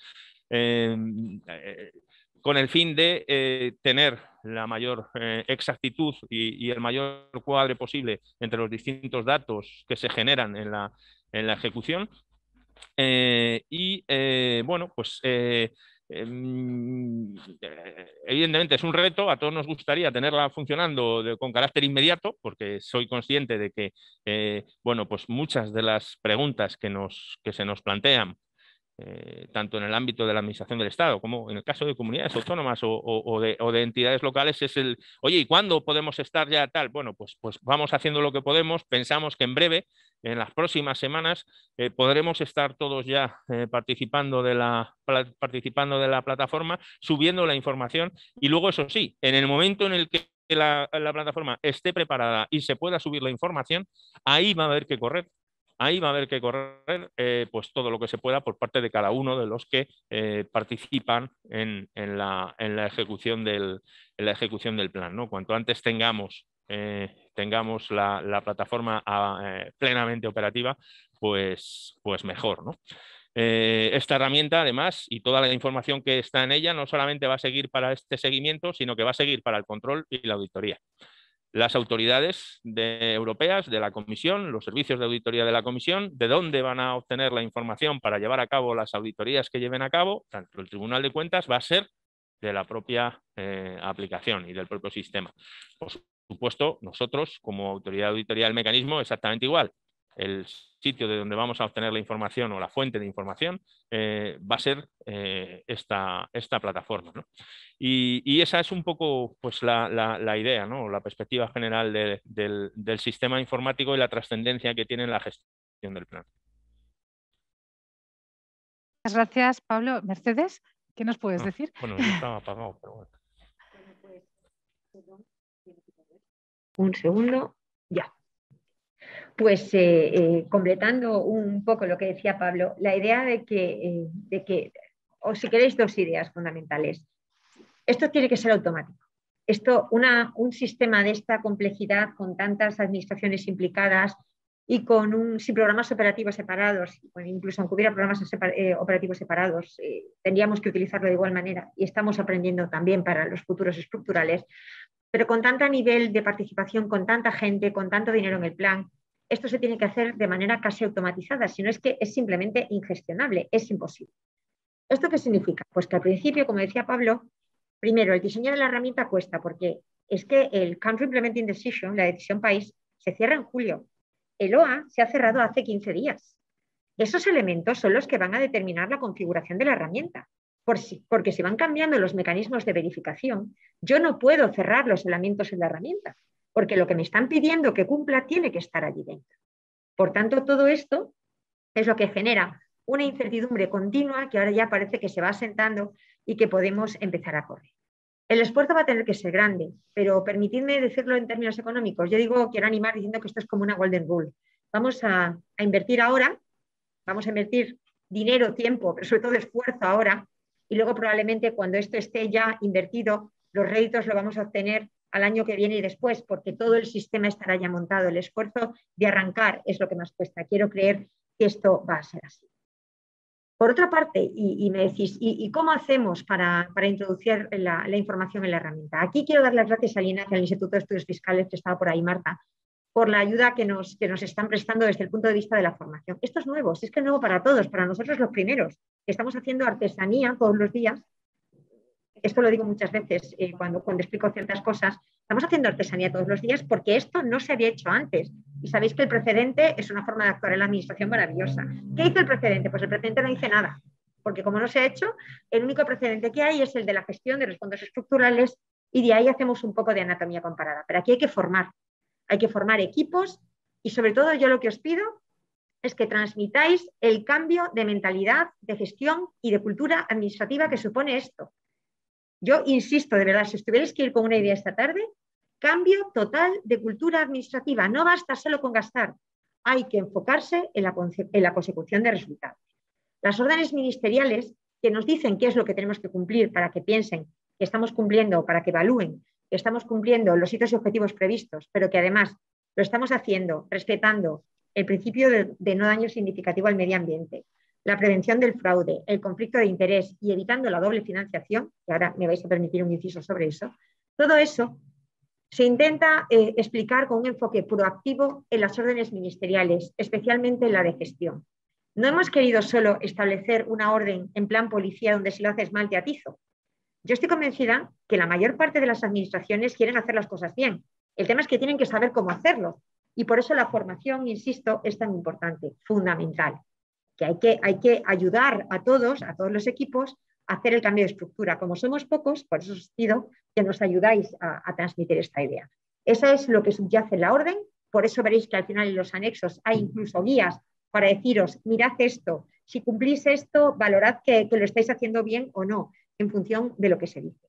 con el fin de tener la mayor exactitud y, el mayor cuadre posible entre los distintos datos que se generan en la ejecución eh, y eh, bueno, pues eh, em, evidentemente es un reto, a todos nos gustaría tenerla funcionando con carácter inmediato, porque soy consciente de que bueno, pues muchas de las preguntas que, nos, que se nos plantean eh, tanto en el ámbito de la administración del Estado como en el caso de comunidades autónomas o, de, entidades locales, es el, oye, ¿y cuándo podemos estar ya tal? Bueno, pues, pues vamos haciendo lo que podemos, pensamos que en breve, en las próximas semanas, eh, podremos estar todos ya eh, participando, de la, participando de la plataforma, subiendo la información y luego, eso sí, en el momento en el que la, plataforma esté preparada y se pueda subir la información, ahí va a haber que correr Ahí va a haber que correr eh, pues todo lo que se pueda por parte de cada uno de los que eh, participan en, la, ejecución del, plan. Cuanto antes tengamos, eh, tengamos la, plataforma ah, plenamente operativa, pues, pues mejor. esta herramienta, además, y toda la información que está en ella, no solamente va a seguir para este seguimiento, sino que va a seguir para el control y la auditoría las autoridades europeas de la Comisión, los servicios de auditoría de la Comisión, de dónde van a obtener la información para llevar a cabo las auditorías que lleven a cabo, tanto el Tribunal de Cuentas va a ser de la propia eh, aplicación y del propio sistema. Por supuesto, nosotros como autoridad de auditoría del mecanismo exactamente igual el sitio de donde vamos a obtener la información o la fuente de información eh, va a ser eh, esta, esta, plataforma. Y, esa es un poco pues, la, idea, ¿no? la perspectiva general del, sistema informático y la trascendencia que tiene la gestión del plan. Muchas gracias, Pablo. Mercedes, ¿qué nos puedes ah, decir? Bueno, estaba apagado, pero bueno. Un segundo, ya. Pues eh, eh, completando un poco lo que decía Pablo, la idea eh, de que, o si queréis, dos ideas fundamentales. Esto tiene que ser automático. Esto, una, un sistema de esta complejidad con tantas administraciones implicadas, y con un, sin programas operativos separados, incluso aunque hubiera programas operativos separados, tendríamos que utilizarlo de igual manera y estamos aprendiendo también para los futuros estructurales, pero con tanto nivel de participación, con tanta gente, con tanto dinero en el plan, esto se tiene que hacer de manera casi automatizada, si no es que es simplemente ingestionable, es imposible. ¿Esto qué significa? Pues que al principio, como decía Pablo, primero el diseño de la herramienta cuesta, porque es que el Country Implementing Decision, la decisión país, se cierra en julio. El OA se ha cerrado hace 15 días. Esos elementos son los que van a determinar la configuración de la herramienta. Por porque si van cambiando los mecanismos de verificación, yo no puedo cerrar los elementos en la herramienta porque lo que me están pidiendo que cumpla tiene que estar allí dentro. Por tanto, todo esto es lo que genera una incertidumbre continua que ahora ya parece que se va asentando y que podemos empezar a correr. El esfuerzo va a tener que ser grande, pero permitidme decirlo en términos económicos. Yo digo, quiero animar diciendo que esto es como una golden rule. Vamos a, a invertir ahora, vamos a invertir dinero, tiempo, pero sobre todo esfuerzo ahora, y luego probablemente cuando esto esté ya invertido, los réditos lo vamos a obtener al año que viene y después, porque todo el sistema estará ya montado. El esfuerzo de arrancar es lo que más cuesta. Quiero creer que esto va a ser así. Por otra parte, y, me decís, ¿y, cómo hacemos para, introducir la, información en la herramienta? Aquí quiero dar las gracias a Lina al Instituto de Estudios Fiscales, que estaba por ahí, Marta, por la ayuda que nos, que nos están prestando desde el punto de vista de la formación. Esto es nuevo, es que es nuevo para todos, para nosotros los primeros, estamos haciendo artesanía todos los días esto lo digo muchas veces eh, cuando, cuando explico ciertas cosas, estamos haciendo artesanía todos los días porque esto no se había hecho antes. Y sabéis que el precedente es una forma de actuar en la administración maravillosa. ¿Qué hizo el precedente? Pues el precedente no dice nada, porque como no se ha hecho, el único precedente que hay es el de la gestión de los fondos estructurales y de ahí hacemos un poco de anatomía comparada. Pero aquí hay que formar, hay que formar equipos y sobre todo yo lo que os pido es que transmitáis el cambio de mentalidad, de gestión y de cultura administrativa que supone esto. Yo insisto, de verdad, si os tuvierais que ir con una idea esta tarde, cambio total de cultura administrativa. No basta solo con gastar, hay que enfocarse en la, consecución de resultados. Las órdenes ministeriales que nos dicen qué es lo que tenemos que cumplir para que piensen que estamos cumpliendo, para que evalúen que estamos cumpliendo los hitos y objetivos previstos, pero que además lo estamos haciendo respetando el principio de no daño significativo al medio ambiente, la prevención del fraude, el conflicto de interés y evitando la doble financiación, que ahora me vais a permitir un inciso sobre eso, todo eso se intenta eh, explicar con un enfoque proactivo en las órdenes ministeriales, especialmente en la de gestión. No hemos querido solo establecer una orden en plan policía donde si lo haces mal te atizo. Yo estoy convencida que la mayor parte de las administraciones quieren hacer las cosas bien. El tema es que tienen que saber cómo hacerlo. Y por eso la formación, insisto, es tan importante, fundamental que hay que, ayudar a todos, a todos los equipos, a hacer el cambio de estructura. Como somos pocos, por eso os pido que nos ayudáis a, transmitir esta idea. Esa es lo que subyace la orden, por eso veréis que al final en los anexos hay incluso guías para deciros, mirad esto, si cumplís esto, valorad que lo estáis haciendo bien o no, en función de lo que se dice.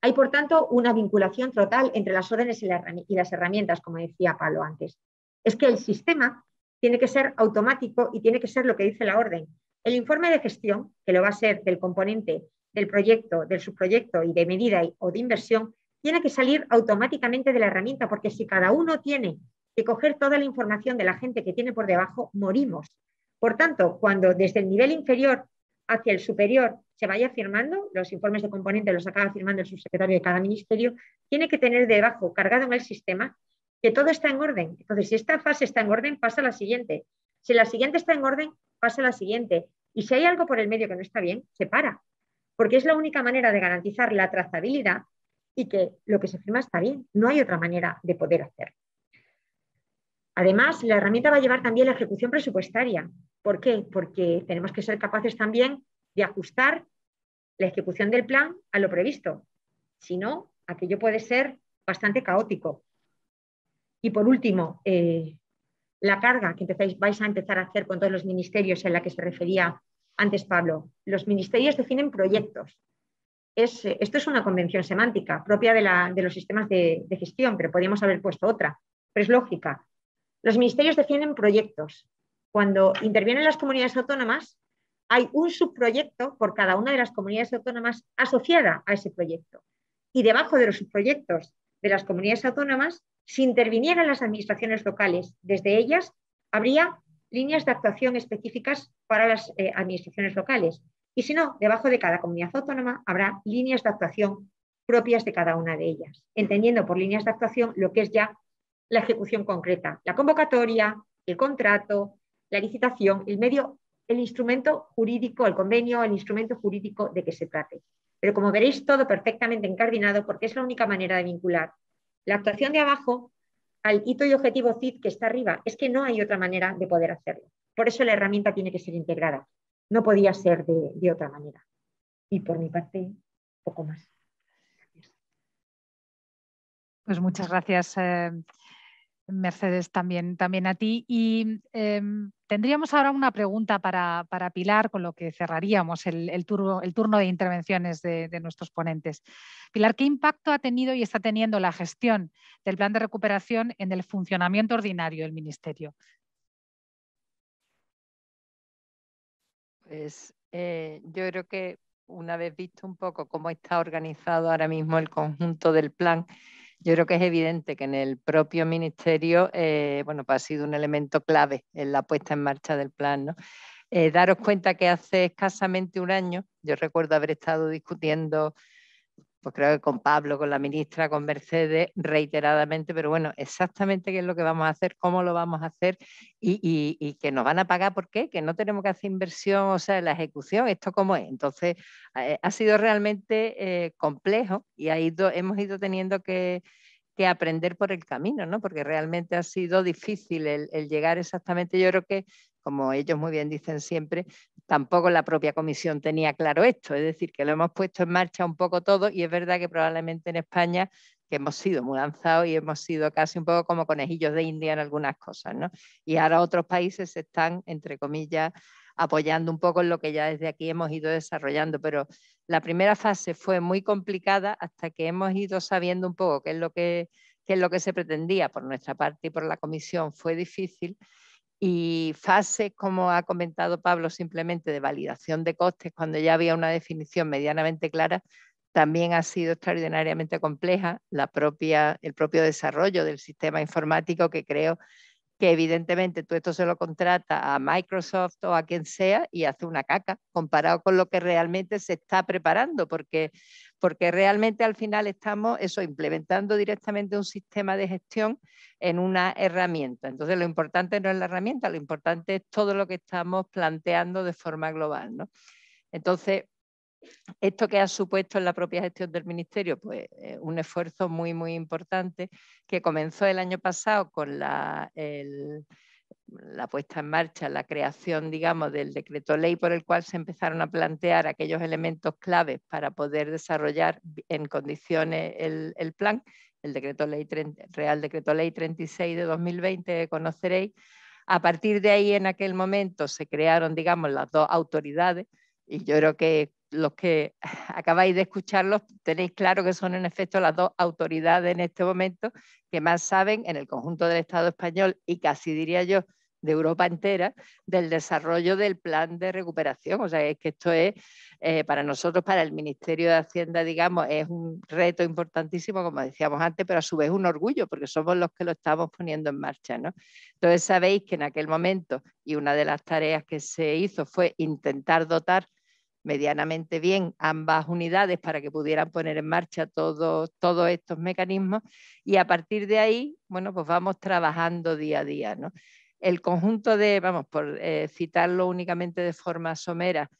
Hay, por tanto, una vinculación total entre las órdenes y las herramientas, como decía Pablo antes. Es que el sistema tiene que ser automático y tiene que ser lo que dice la orden. El informe de gestión, que lo va a ser del componente del proyecto, del subproyecto y de medida o de inversión, tiene que salir automáticamente de la herramienta, porque si cada uno tiene que coger toda la información de la gente que tiene por debajo, morimos. Por tanto, cuando desde el nivel inferior hacia el superior se vaya firmando, los informes de componente los acaba firmando el subsecretario de cada ministerio, tiene que tener debajo cargado en el sistema que todo está en orden. Entonces, si esta fase está en orden, pasa a la siguiente. Si la siguiente está en orden, pasa a la siguiente. Y si hay algo por el medio que no está bien, se para, porque es la única manera de garantizar la trazabilidad y que lo que se firma está bien. No hay otra manera de poder hacerlo. Además, la herramienta va a llevar también la ejecución presupuestaria. ¿Por qué? Porque tenemos que ser capaces también de ajustar la ejecución del plan a lo previsto. Si no, aquello puede ser bastante caótico y por último, eh, la carga que empezáis, vais a empezar a hacer con todos los ministerios en la que se refería antes Pablo. Los ministerios definen proyectos. Eh, esto es una convención semántica propia de, los sistemas de, de, gestión, pero podríamos haber puesto otra, pero es lógica. Los ministerios definen proyectos. Cuando intervienen las comunidades autónomas, hay un subproyecto por cada una de las comunidades autónomas asociada a ese proyecto. Y debajo de los subproyectos de las comunidades autónomas si intervinieran las administraciones locales desde ellas, habría líneas de actuación específicas para las eh, administraciones locales. Y si no, debajo de cada comunidad autónoma habrá líneas de actuación propias de cada una de ellas, entendiendo por líneas de actuación lo que es ya la ejecución concreta, la convocatoria, el contrato, la licitación, el medio, el instrumento jurídico, el convenio, el instrumento jurídico de que se trate. Pero como veréis, todo perfectamente encardinado porque es la única manera de vincular la actuación de abajo al hito y objetivo CID que está arriba es que no hay otra manera de poder hacerlo. Por eso la herramienta tiene que ser integrada. No podía ser de, otra manera. Y por mi parte, poco más. Pues muchas gracias, eh, Mercedes, también, también a ti. Y em, tendríamos ahora una pregunta para, Pilar, con lo que cerraríamos el, turno, de intervenciones de, nuestros ponentes. Pilar, ¿qué impacto ha tenido y está teniendo la gestión del plan de recuperación en el funcionamiento ordinario del Ministerio? Pues eh, yo creo que una vez visto un poco cómo está organizado ahora mismo el conjunto del plan, yo creo que es evidente que en el propio ministerio, eh, bueno, pues ha sido un elemento clave en la puesta en marcha del plan, eh, daros cuenta que hace escasamente un año, yo recuerdo haber estado discutiendo pues creo que con Pablo, con la ministra, con Mercedes, reiteradamente, pero bueno, exactamente qué es lo que vamos a hacer, cómo lo vamos a hacer y, que nos van a pagar por qué, que no tenemos que hacer inversión, o sea, la ejecución, esto cómo es. Entonces, eh, ha sido realmente eh, complejo y hemos ido teniendo que que aprender por el camino, Porque realmente ha sido difícil el, llegar exactamente. Yo creo que, como ellos muy bien dicen siempre, tampoco la propia comisión tenía claro esto. Es decir, que lo hemos puesto en marcha un poco todo y es verdad que probablemente en España que hemos sido muy lanzados y hemos sido casi un poco como conejillos de India en algunas cosas, ¿no? Y ahora otros países están, entre comillas, apoyando un poco en lo que ya desde aquí hemos ido desarrollando. Pero la primera fase fue muy complicada hasta que hemos ido sabiendo un poco qué es lo que, es lo que se pretendía por nuestra parte y por la comisión. Fue difícil. Y fases, como ha comentado Pablo, simplemente de validación de costes, cuando ya había una definición medianamente clara, también ha sido extraordinariamente compleja la propia, el propio desarrollo del sistema informático que creo que evidentemente tú esto se lo contrata a Microsoft o a quien sea y hace una caca comparado con lo que realmente se está preparando, porque, porque realmente al final estamos eso, implementando directamente un sistema de gestión en una herramienta. Entonces lo importante no es la herramienta, lo importante es todo lo que estamos planteando de forma global. ¿no? Entonces, esto que ha supuesto en la propia gestión del Ministerio, pues eh, un esfuerzo muy, muy importante que comenzó el año pasado con la, puesta en marcha, la creación, digamos, del decreto ley por el cual se empezaron a plantear aquellos elementos claves para poder desarrollar en condiciones el, plan, el decreto ley, Real Decreto Ley 36 de 2020, conoceréis. A partir de ahí, en aquel momento, se crearon, digamos, las dos autoridades y yo creo que los que acabáis de escucharlos tenéis claro que son en efecto las dos autoridades en este momento que más saben en el conjunto del Estado español y casi diría yo de Europa entera del desarrollo del plan de recuperación. O sea, es que esto es eh, para nosotros, para el Ministerio de Hacienda, digamos, es un reto importantísimo, como decíamos antes, pero a su vez un orgullo, porque somos los que lo estamos poniendo en marcha. ¿no? Entonces, sabéis que en aquel momento, y una de las tareas que se hizo fue intentar dotar medianamente bien ambas unidades para que pudieran poner en marcha todos, estos mecanismos y a partir de ahí, bueno, pues vamos trabajando día a día, El conjunto de, vamos, por eh, citarlo únicamente de forma somera,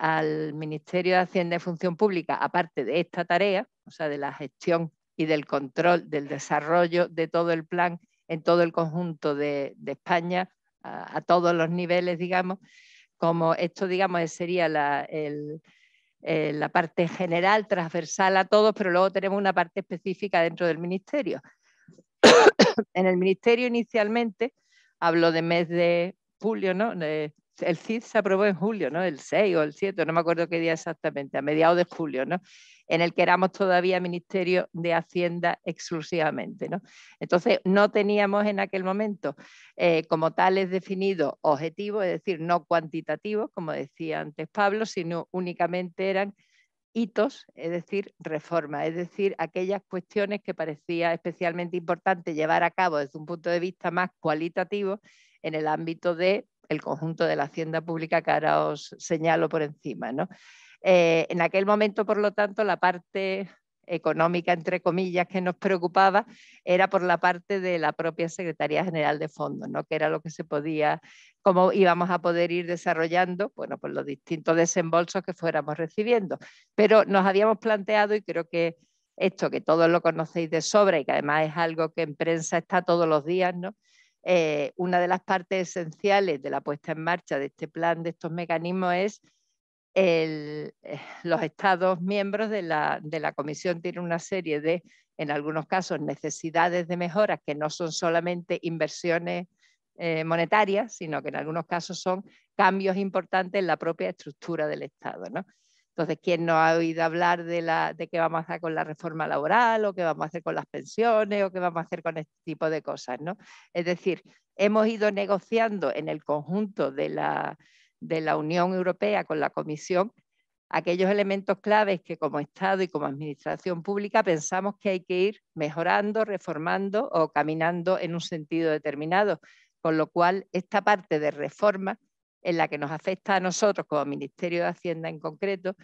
al Ministerio de Hacienda y Función Pública, aparte de esta tarea, o sea, de la gestión y del control, del desarrollo de todo el plan en todo el conjunto de, España, a todos los niveles, digamos, como esto, digamos, eh, sería eh, la, parte general, transversal a todos, pero luego tenemos una parte específica dentro del ministerio. en el ministerio inicialmente, hablo de mes de julio, ¿no? el CID se aprobó en julio, ¿no? El 6 o el 7, no me acuerdo qué día exactamente, a mediados de julio, ¿no? En el que éramos todavía Ministerio de Hacienda exclusivamente, ¿no? Entonces, no teníamos en aquel momento eh, como tales definidos objetivos, es decir, no cuantitativos, como decía antes Pablo, sino únicamente eran hitos, es decir, reformas, es decir, aquellas cuestiones que parecía especialmente importante llevar a cabo desde un punto de vista más cualitativo en el ámbito de el conjunto de la hacienda pública que ahora os señalo por encima. ¿no? Eh, en aquel momento, por lo tanto, la parte económica, entre comillas, que nos preocupaba era por la parte de la propia Secretaría General de Fondos, ¿no? que era lo que se podía, cómo íbamos a poder ir desarrollando, bueno, pues los distintos desembolsos que fuéramos recibiendo. Pero nos habíamos planteado, y creo que esto que todos lo conocéis de sobra y que además es algo que en prensa está todos los días, ¿no? Eh, una de las partes esenciales de la puesta en marcha de este plan, de estos mecanismos, es que eh, los Estados miembros de la, Comisión tienen una serie de, en algunos casos, necesidades de mejoras que no son solamente inversiones eh, monetarias, sino que en algunos casos son cambios importantes en la propia estructura del Estado. ¿no? Entonces, ¿quién no ha oído hablar de, la, qué vamos a hacer con la reforma laboral o qué vamos a hacer con las pensiones o qué vamos a hacer con este tipo de cosas? Es decir, hemos ido negociando en el conjunto de la, de la Unión Europea con la Comisión aquellos elementos claves que como Estado y como Administración Pública pensamos que hay que ir mejorando, reformando o caminando en un sentido determinado. Con lo cual, esta parte de reforma en la que nos afecta a nosotros como Ministerio de Hacienda en concreto,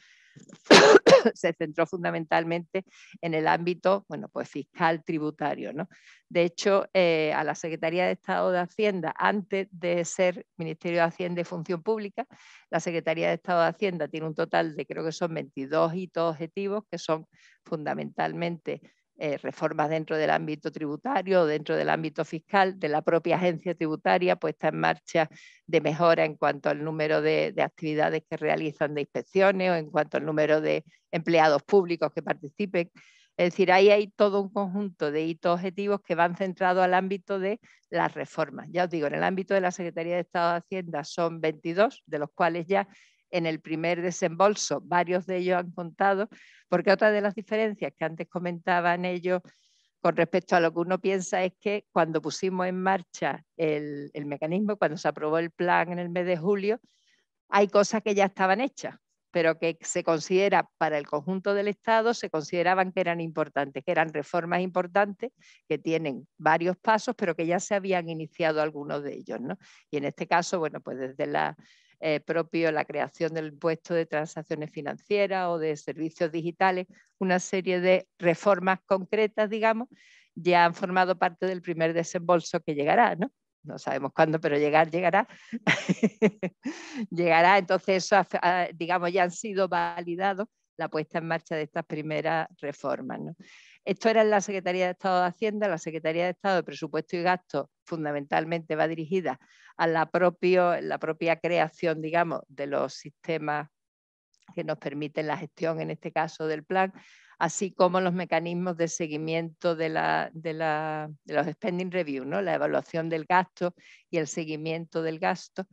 se centró fundamentalmente en el ámbito bueno, pues fiscal tributario. ¿no? De hecho, eh, a la Secretaría de Estado de Hacienda, antes de ser Ministerio de Hacienda y Función Pública, la Secretaría de Estado de Hacienda tiene un total de creo que son 22 hitos objetivos que son fundamentalmente eh, reformas dentro del ámbito tributario, dentro del ámbito fiscal, de la propia agencia tributaria puesta en marcha de mejora en cuanto al número de, de, actividades que realizan de inspecciones o en cuanto al número de empleados públicos que participen. Es decir, ahí hay todo un conjunto de hitos objetivos que van centrados al ámbito de las reformas. Ya os digo, en el ámbito de la Secretaría de Estado de Hacienda son 22, de los cuales ya en el primer desembolso. Varios de ellos han contado, porque otra de las diferencias que antes comentaban ellos con respecto a lo que uno piensa es que cuando pusimos en marcha el, mecanismo, cuando se aprobó el plan en el mes de julio, hay cosas que ya estaban hechas, pero que se considera para el conjunto del Estado, se consideraban que eran importantes, que eran reformas importantes, que tienen varios pasos, pero que ya se habían iniciado algunos de ellos. Y en este caso, bueno, pues desde la eh, propio, la creación del puesto de transacciones financieras o de servicios digitales, una serie de reformas concretas, digamos, ya han formado parte del primer desembolso que llegará, ¿no? no sabemos cuándo, pero llegar, llegará. llegará, entonces eso, ah, digamos, ya han sido validados la puesta en marcha de estas primeras reformas. ¿no? Esto era en la Secretaría de Estado de Hacienda, la Secretaría de Estado de Presupuesto y Gastos fundamentalmente va dirigida a la, propia creación, digamos, de los sistemas que nos permiten la gestión, en este caso, del plan, así como los mecanismos de seguimiento de, los spending reviews, ¿no? la evaluación del gasto y el seguimiento del gasto.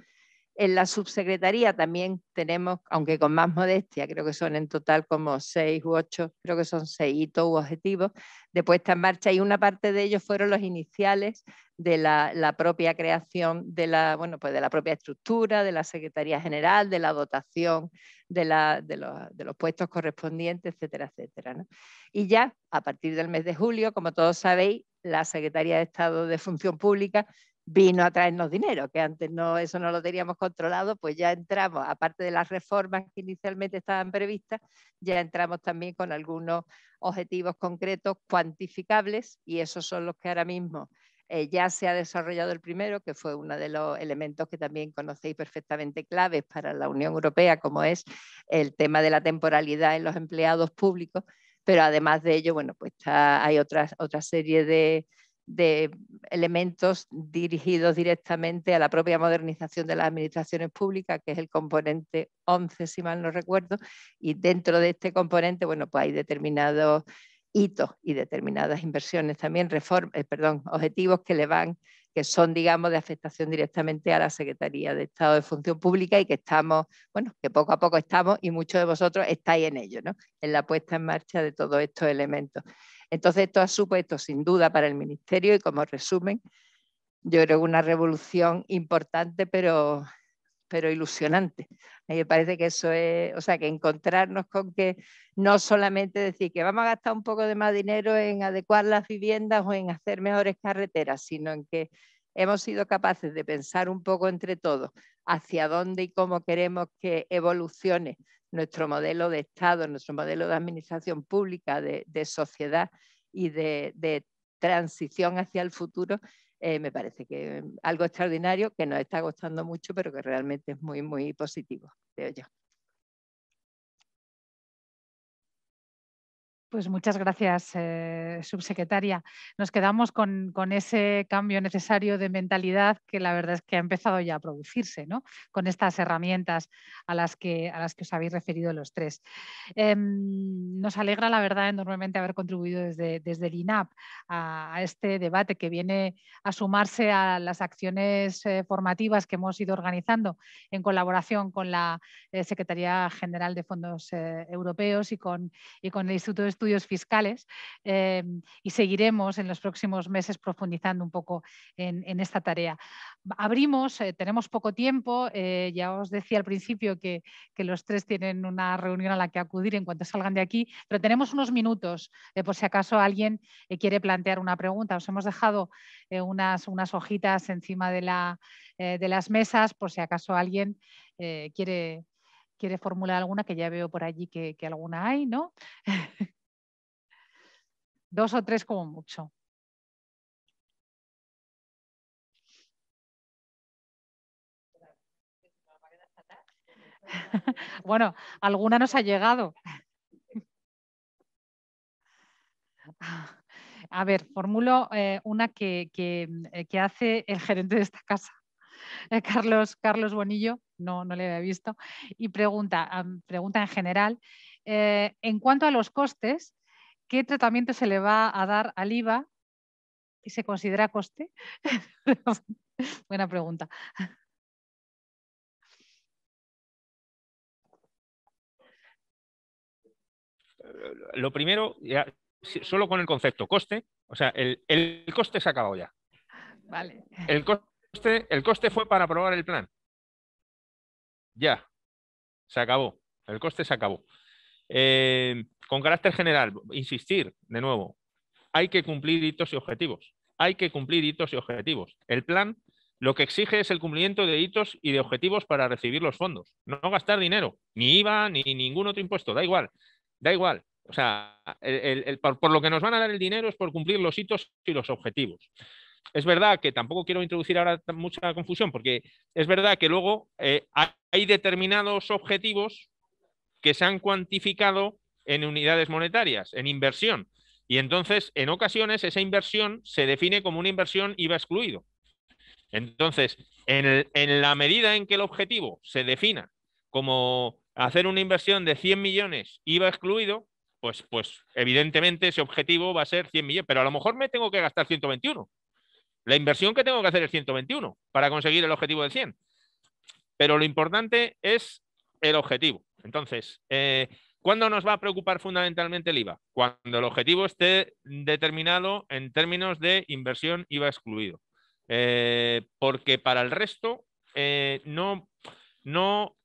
En la subsecretaría también tenemos, aunque con más modestia, creo que son en total como seis u ocho, creo que son seis hitos u objetivos de puesta en marcha y una parte de ellos fueron los iniciales de la, propia creación de la, pues de la propia estructura, de la Secretaría General, de la dotación de, los, puestos correspondientes, etcétera, etcétera. Y ya a partir del mes de julio, como todos sabéis, la Secretaría de Estado de Función Pública vino a traernos dinero, que antes no, eso no lo teníamos controlado, pues ya entramos, aparte de las reformas que inicialmente estaban previstas, ya entramos también con algunos objetivos concretos cuantificables y esos son los que ahora mismo eh, ya se ha desarrollado el primero, que fue uno de los elementos que también conocéis perfectamente claves para la Unión Europea, como es el tema de la temporalidad en los empleados públicos, pero además de ello, bueno, pues hay otra serie de de elementos dirigidos directamente a la propia modernización de las administraciones públicas, que es el componente 11, si mal no recuerdo, y dentro de este componente, bueno, pues hay determinados hitos y determinadas inversiones también, reformas, eh, perdón, objetivos que le van, que son, digamos, de afectación directamente a la Secretaría de Estado de Función Pública y que estamos, bueno, que poco a poco estamos y muchos de vosotros estáis en ello, ¿no? En la puesta en marcha de todos estos elementos. Entonces, esto ha supuesto, sin duda, para el Ministerio y como resumen, yo creo que una revolución importante, pero, pero ilusionante. A mí me parece que eso es, o sea, que encontrarnos con que no solamente decir que vamos a gastar un poco de más dinero en adecuar las viviendas o en hacer mejores carreteras, sino en que hemos sido capaces de pensar un poco entre todos hacia dónde y cómo queremos que evolucione nuestro modelo de Estado, nuestro modelo de administración pública, de, sociedad y de, transición hacia el futuro, eh, me parece que mm, algo extraordinario que nos está costando mucho, pero que realmente es muy, muy positivo, creo yo. Pues muchas gracias, eh, subsecretaria. Nos quedamos con, ese cambio necesario de mentalidad que la verdad es que ha empezado ya a producirse, ¿no? Con estas herramientas a las que, a las que os habéis referido los tres. Em, nos alegra, la verdad, enormemente haber contribuido desde, el INAP a, este debate que viene a sumarse a las acciones eh, formativas que hemos ido organizando en colaboración con la eh, Secretaría General de Fondos Europeos y con, y con el Instituto de Estudios estudios fiscales eh, y seguiremos en los próximos meses profundizando un poco en, esta tarea. Abrimos, eh, tenemos poco tiempo, eh, ya os decía al principio que, los tres tienen una reunión a la que acudir en cuanto salgan de aquí, pero tenemos unos minutos por si acaso alguien quiere plantear una pregunta. Os hemos dejado unas, hojitas encima de, las mesas por si acaso alguien quiere formular alguna, que ya veo por allí que, que alguna hay, ¿no? dos o tres como mucho. Bueno, alguna nos ha llegado. A ver, formulo eh, una eh, que, hace el gerente de esta casa, eh, Carlos, Carlos Bonillo, no, no le había visto, y pregunta, pregunta en general, en cuanto a los costes, qué tratamiento se le va a dar al IVA y se considera coste? Buena pregunta. Lo primero, solo con el concepto coste, o sea, el, coste se ha acabado ya. Vale. El coste, el coste fue para aprobar el plan. Ya, se acabó. El coste se acabó. Eh, con carácter general, insistir de nuevo, hay que cumplir hitos y objetivos. Hay que cumplir hitos y objetivos. El plan lo que exige es el cumplimiento de hitos y de objetivos para recibir los fondos. No gastar dinero, ni IVA, ni ningún otro impuesto, da igual, da igual. O sea, por, lo que nos van a dar el dinero es por cumplir los hitos y los objetivos. Es verdad que tampoco quiero introducir ahora mucha confusión, porque es verdad que luego eh, hay determinados objetivos que se han cuantificado en unidades monetarias, en inversión. Y entonces, en ocasiones, esa inversión se define como una inversión IVA excluido. Entonces, en, la medida en que el objetivo se defina como hacer una inversión de 100 millones IVA excluido, pues, pues evidentemente ese objetivo va a ser 100 millones, pero a lo mejor me tengo que gastar 121. La inversión que tengo que hacer es 121 para conseguir el objetivo de 100. Pero lo importante es el objetivo. Entonces, eh, ¿Cuándo nos va a preocupar fundamentalmente el IVA? Cuando el objetivo esté determinado en términos de inversión IVA excluido. Eh, porque para el resto eh, no, no,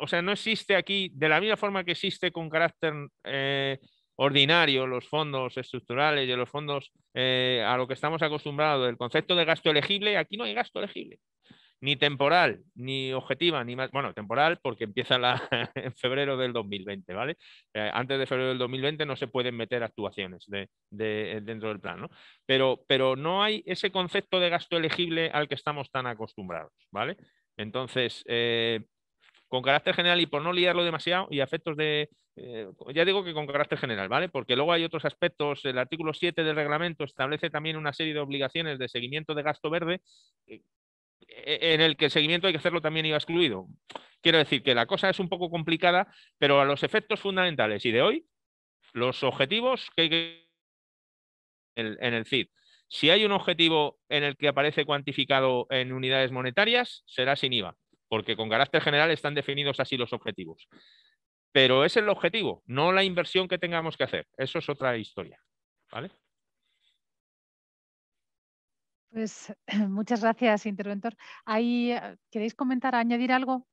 o sea, no existe aquí, de la misma forma que existe con carácter eh, ordinario los fondos estructurales y los fondos a lo que estamos acostumbrados, el concepto de gasto elegible, aquí no hay gasto elegible ni temporal, ni objetiva, ni más, bueno, temporal porque empieza la, en febrero del 2020, ¿vale? Eh, antes de febrero del 2020 no se pueden meter actuaciones eh, dentro del plan, ¿no? Pero, pero no hay ese concepto de gasto elegible al que estamos tan acostumbrados, ¿vale? Entonces, eh, con carácter general y por no liarlo demasiado y efectos de, ya digo que con carácter general, ¿vale? Porque luego hay otros aspectos, el artículo 7 del reglamento establece también una serie de obligaciones de seguimiento de gasto verde, e-, en el que el seguimiento hay que hacerlo también iba excluido. Quiero decir que la cosa es un poco complicada, pero a los efectos fundamentales y de hoy, los objetivos que hay que en el CID. Si hay un objetivo en el que aparece cuantificado en unidades monetarias, será sin IVA, porque con carácter general están definidos así los objetivos. Pero es el objetivo, no la inversión que tengamos que hacer. Eso es otra historia. ¿Vale? Pues muchas gracias, interventor. Eh, ¿Queréis comentar, añadir algo?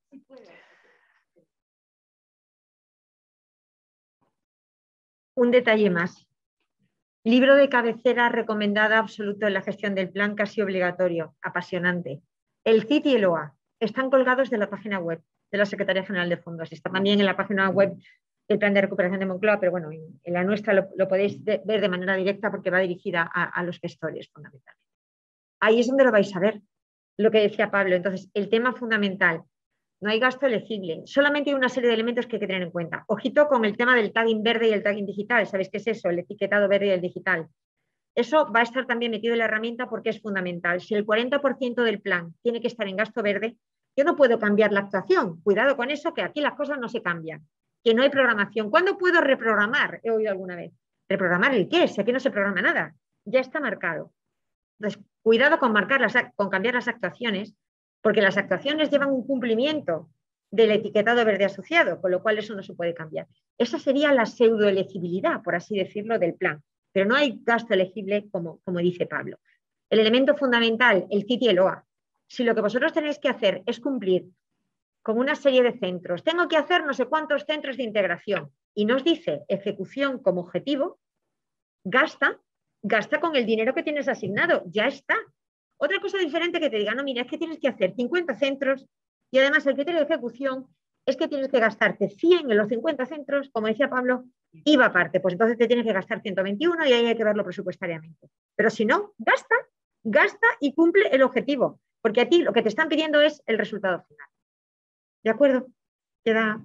Un detalle más. Libro de cabecera recomendada absoluto en la gestión del plan, casi obligatorio, apasionante. El CIT y el OA están colgados de la página web de la Secretaría General de Fondos. Está también en la página web del Plan de Recuperación de Moncloa, pero bueno, en, la nuestra lo, podéis ver de manera directa porque va dirigida a, a los gestores fundamentalmente. Ahí es donde lo vais a ver, lo que decía Pablo. Entonces, el tema fundamental, no hay gasto elegible, solamente hay una serie de elementos que hay que tener en cuenta. Ojito con el tema del tagging verde y el tagging digital, ¿sabéis qué es eso? El etiquetado verde y el digital. Eso va a estar también metido en la herramienta porque es fundamental. Si el 40% del plan tiene que estar en gasto verde, yo no puedo cambiar la actuación. Cuidado con eso, que aquí las cosas no se cambian, que no hay programación. ¿Cuándo puedo reprogramar? He oído alguna vez. ¿Reprogramar el qué? Si aquí no se programa nada, ya está marcado. Pues, cuidado con con cambiar las actuaciones, porque las actuaciones llevan un cumplimiento del etiquetado verde asociado, con lo cual eso no se puede cambiar. Esa sería la pseudo elegibilidad por así decirlo, del plan, pero no hay gasto elegible, como, dice Pablo. El elemento fundamental, el CITI y el OA. Si lo que vosotros tenéis que hacer es cumplir con una serie de centros, tengo que hacer no sé cuántos centros de integración, y nos dice ejecución como objetivo, gasta gasta con el dinero que tienes asignado, ya está. Otra cosa diferente que te diga, no, mira, es que tienes que hacer 50 centros y además el criterio de ejecución es que tienes que gastarte 100 en los 50 centros, como decía Pablo, IVA aparte, pues entonces te tienes que gastar 121 y ahí hay que verlo presupuestariamente. Pero si no, gasta, gasta y cumple el objetivo, porque a ti lo que te están pidiendo es el resultado final. ¿De acuerdo? Queda,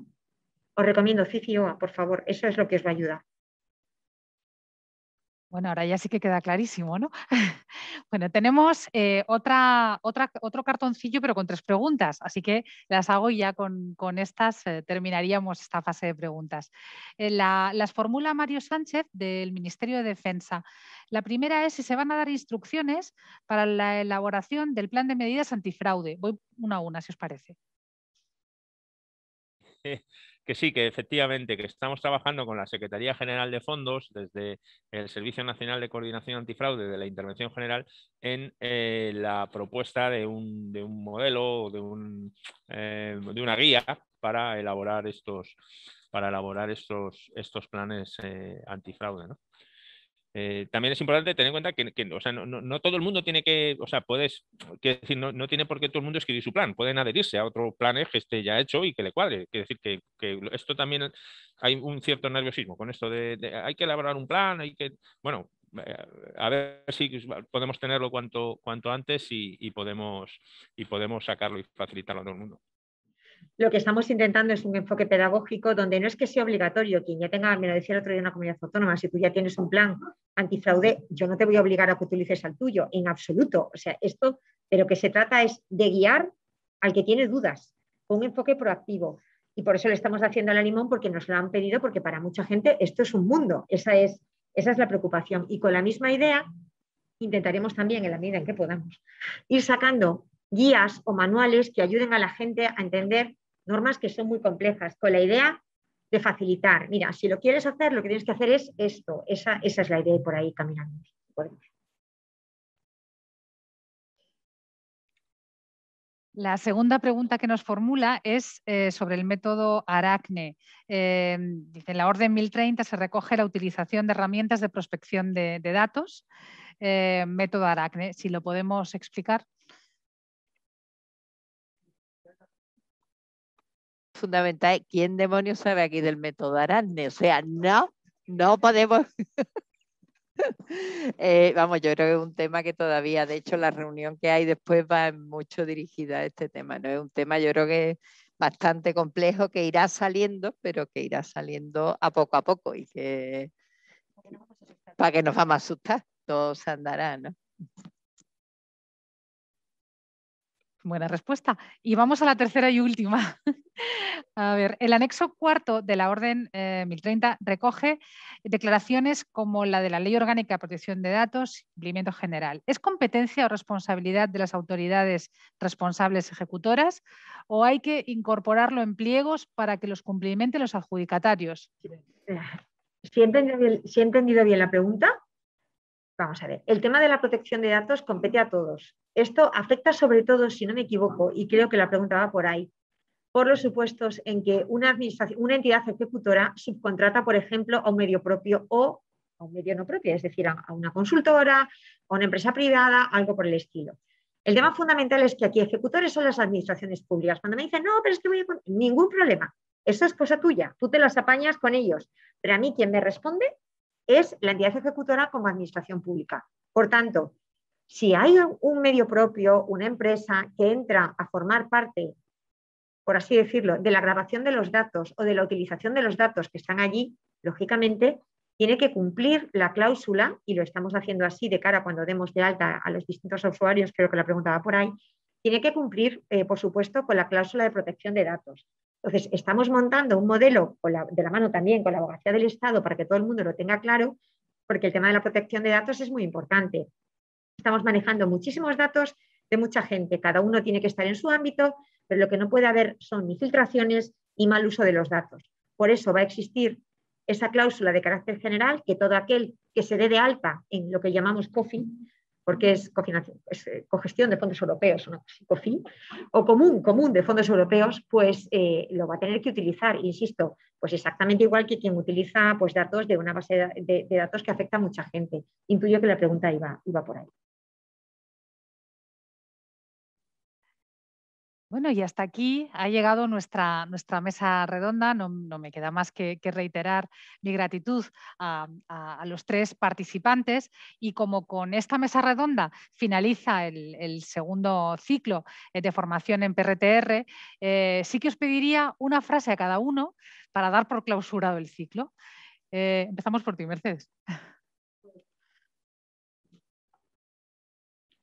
os recomiendo CICIOA, por favor, eso es lo que os va a ayudar. Bueno, ahora ya sí que queda clarísimo, ¿no? bueno, tenemos eh, otra, otro cartoncillo, pero con tres preguntas, así que las hago y ya con, estas eh, terminaríamos esta fase de preguntas. Eh, las formula Mario Sánchez del Ministerio de Defensa. La primera es si se van a dar instrucciones para la elaboración del plan de medidas antifraude. Voy una a una, si os parece. que sí, que efectivamente, que estamos trabajando con la Secretaría General de Fondos desde el Servicio Nacional de Coordinación Antifraude de la Intervención General en eh, la propuesta de un, modelo, de, eh, de una guía para elaborar estos, para elaborar estos, estos planes eh, antifraude. ¿no? Eh, también es importante tener en cuenta que, no, todo el mundo tiene que, o sea, puedes, decir, no, tiene por qué todo el mundo escribir su plan, pueden adherirse a otro plan que esté ya hecho y que le cuadre. Quiero decir que, esto también hay un cierto nerviosismo con esto de, de, hay que elaborar un plan, hay que, bueno, eh, a ver si podemos tenerlo cuanto, cuanto antes y podemos, y podemos sacarlo y facilitarlo a todo el mundo lo que estamos intentando es un enfoque pedagógico donde no es que sea obligatorio quien ya tenga, me lo decía el otro día una comunidad autónoma, si tú ya tienes un plan antifraude, yo no te voy a obligar a que utilices al tuyo, en absoluto. O sea, esto pero que se trata es de guiar al que tiene dudas, con un enfoque proactivo. Y por eso le estamos haciendo al animón, limón, porque nos lo han pedido, porque para mucha gente esto es un mundo, esa es, esa es la preocupación. Y con la misma idea intentaremos también, en la medida en que podamos, ir sacando guías o manuales que ayuden a la gente a entender normas que son muy complejas, con la idea de facilitar. Mira, si lo quieres hacer, lo que tienes que hacer es esto. Esa, es la idea y por ahí caminando. La segunda pregunta que nos formula es eh, sobre el método Aracne. en em, la Orden 1030 se recoge la utilización de herramientas de prospección de, datos. Eh, método Aracne, si lo podemos explicar. fundamental, ¿quién demonios sabe aquí del método Arane? O sea, no, no podemos. Eh, vamos, yo creo que es un tema que todavía, de hecho, la reunión que hay después va mucho dirigida a este tema, ¿no? Es un tema, yo creo que bastante complejo que irá saliendo, pero que irá saliendo a poco a poco y que para que nos vamos a asustar, todo se andará, ¿no? Buena respuesta. Y vamos a la tercera y última. a ver, el anexo cuarto de la Orden 1030 eh, recoge declaraciones como la de la Ley Orgánica de Protección de Datos, cumplimiento general. ¿Es competencia o responsabilidad de las autoridades responsables ejecutoras o hay que incorporarlo en pliegos para que los cumplimenten los adjudicatarios? Si eh, si he entendido bien la pregunta, vamos a ver, el tema de la protección de datos compete a todos. Esto afecta sobre todo, si no me equivoco, y creo que la pregunta va por ahí, por los supuestos en que una, entidad ejecutora subcontrata, por ejemplo, a un medio propio o a un medio no propio, es decir, a una consultora, a una empresa privada, algo por el estilo. El tema fundamental es que aquí ejecutores son las administraciones públicas. Cuando me dicen, no, pero es que voy a... Ningún problema. Eso es cosa tuya. Tú te las apañas con ellos. Pero a mí quien me responde es la entidad ejecutora como administración pública. Por tanto, si hay un medio propio, una empresa que entra a formar parte, por así decirlo, de la grabación de los datos o de la utilización de los datos que están allí, lógicamente tiene que cumplir la cláusula, y lo estamos haciendo así de cara cuando demos de alta a los distintos usuarios, creo que la preguntaba por ahí, tiene que cumplir, eh, por supuesto, con la cláusula de protección de datos. Entonces, estamos montando un modelo de la mano también con la abogacía del Estado para que todo el mundo lo tenga claro, porque el tema de la protección de datos es muy importante. Estamos manejando muchísimos datos de mucha gente, cada uno tiene que estar en su ámbito, pero lo que no puede haber son ni filtraciones mal uso de los datos. Por eso va a existir esa cláusula de carácter general que todo aquel que se dé de alta en lo que llamamos COFI, porque es, es eh, cogestión de fondos europeos, una o común, común de fondos europeos, pues eh, lo va a tener que utilizar, insisto, pues exactamente igual que quien utiliza pues, datos de una base de, datos que afecta a mucha gente. Intuyo que la pregunta iba, iba por ahí. Bueno, y hasta aquí ha llegado nuestra, mesa redonda. No, me queda más que, reiterar mi gratitud a, los tres participantes. Y como con esta mesa redonda finaliza el, segundo ciclo eh, de formación en PRTR, eh, sí que os pediría una frase a cada uno para dar por clausurado el ciclo. Eh, empezamos por ti, Mercedes.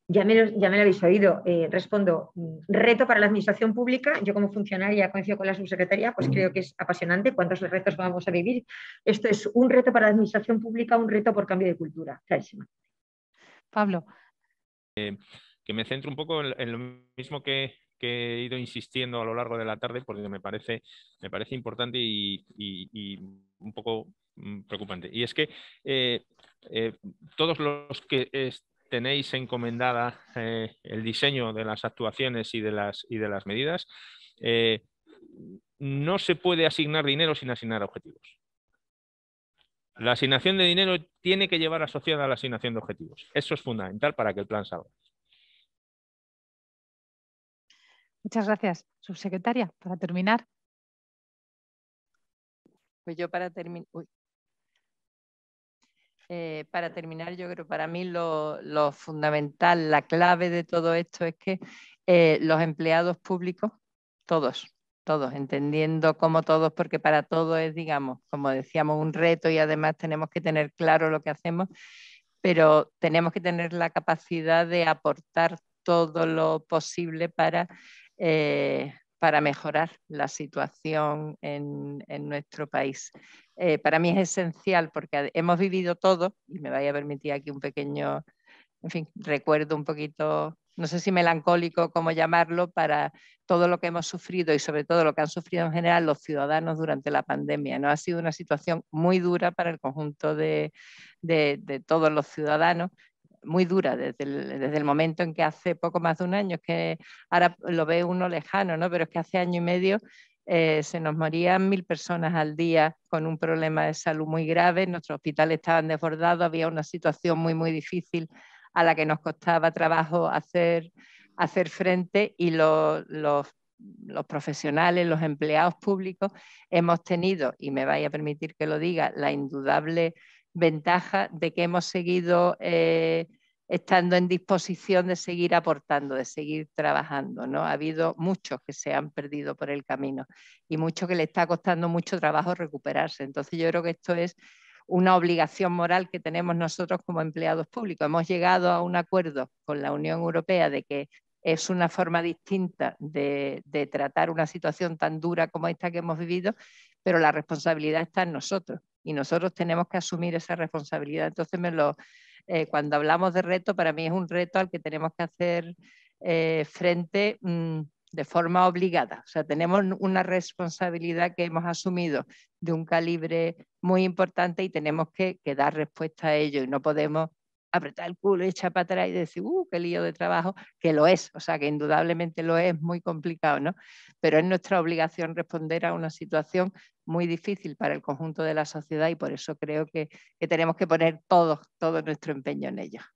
ya me, lo, ya me lo habéis oído, eh, respondo, mm, reto para la administración pública, yo como funcionaria coincido con la subsecretaría, pues creo que es apasionante cuántos retos vamos a vivir. Esto es un reto para la administración pública, un reto por cambio de cultura, clarísima. Pablo. Eh, que me centro un poco en, lo mismo que, he ido insistiendo a lo largo de la tarde, porque me parece, me parece importante y, un poco mm, preocupante. Y es que eh, todos los que tenéis encomendada eh, el diseño de las actuaciones y de las, y de las medidas, eh, no se puede asignar dinero sin asignar objetivos. La asignación de dinero tiene que llevar asociada a la asignación de objetivos. Eso es fundamental para que el plan salga. Muchas gracias. Subsecretaria, para terminar. Pues yo para terminar, eh, para terminar, yo creo para mí lo, fundamental, la clave de todo esto es que eh, los empleados públicos, todos, todos, entendiendo como todos, porque para todos es, digamos, como decíamos, un reto y además tenemos que tener claro lo que hacemos, pero tenemos que tener la capacidad de aportar todo lo posible para eh, para mejorar la situación en, nuestro país. Eh, para mí es esencial porque hemos vivido todo, y me vaya a permitir aquí un pequeño, en fin, recuerdo un poquito, no sé si melancólico, cómo llamarlo, para todo lo que hemos sufrido y sobre todo lo que han sufrido en general los ciudadanos durante la pandemia. ¿no? Ha sido una situación muy dura para el conjunto de todos los ciudadanos muy dura desde el, momento en que hace poco más de un año, es que ahora lo ve uno lejano, ¿no? pero es que hace año y medio eh, se nos morían mil personas al día con un problema de salud muy grave, nuestros hospitales estaban desbordados, había una situación muy, muy difícil a la que nos costaba trabajo hacer, hacer frente y los, los profesionales, los empleados públicos, hemos tenido, y me vaya a permitir que lo diga, la indudable ventaja de que hemos seguido eh, estando en disposición de seguir aportando, de seguir trabajando. ¿no? Ha habido muchos que se han perdido por el camino y muchos que le está costando mucho trabajo recuperarse. Entonces yo creo que esto es una obligación moral que tenemos nosotros como empleados públicos. Hemos llegado a un acuerdo con la Unión Europea de que es una forma distinta de tratar una situación tan dura como esta que hemos vivido, pero la responsabilidad está en nosotros y nosotros tenemos que asumir esa responsabilidad. Entonces, eh, cuando hablamos de reto, para mí es un reto al que tenemos que hacer eh, frente mm, de forma obligada. O sea, tenemos una responsabilidad que hemos asumido de un calibre muy importante y tenemos que dar respuesta a ello y no podemos apretar el culo y echar para atrás y decir, ¡uh, qué lío de trabajo! Que lo es, o sea, que indudablemente lo es, muy complicado, ¿no? Pero es nuestra obligación responder a una situación muy difícil para el conjunto de la sociedad y por eso creo que, tenemos que poner todo, todo nuestro empeño en ello.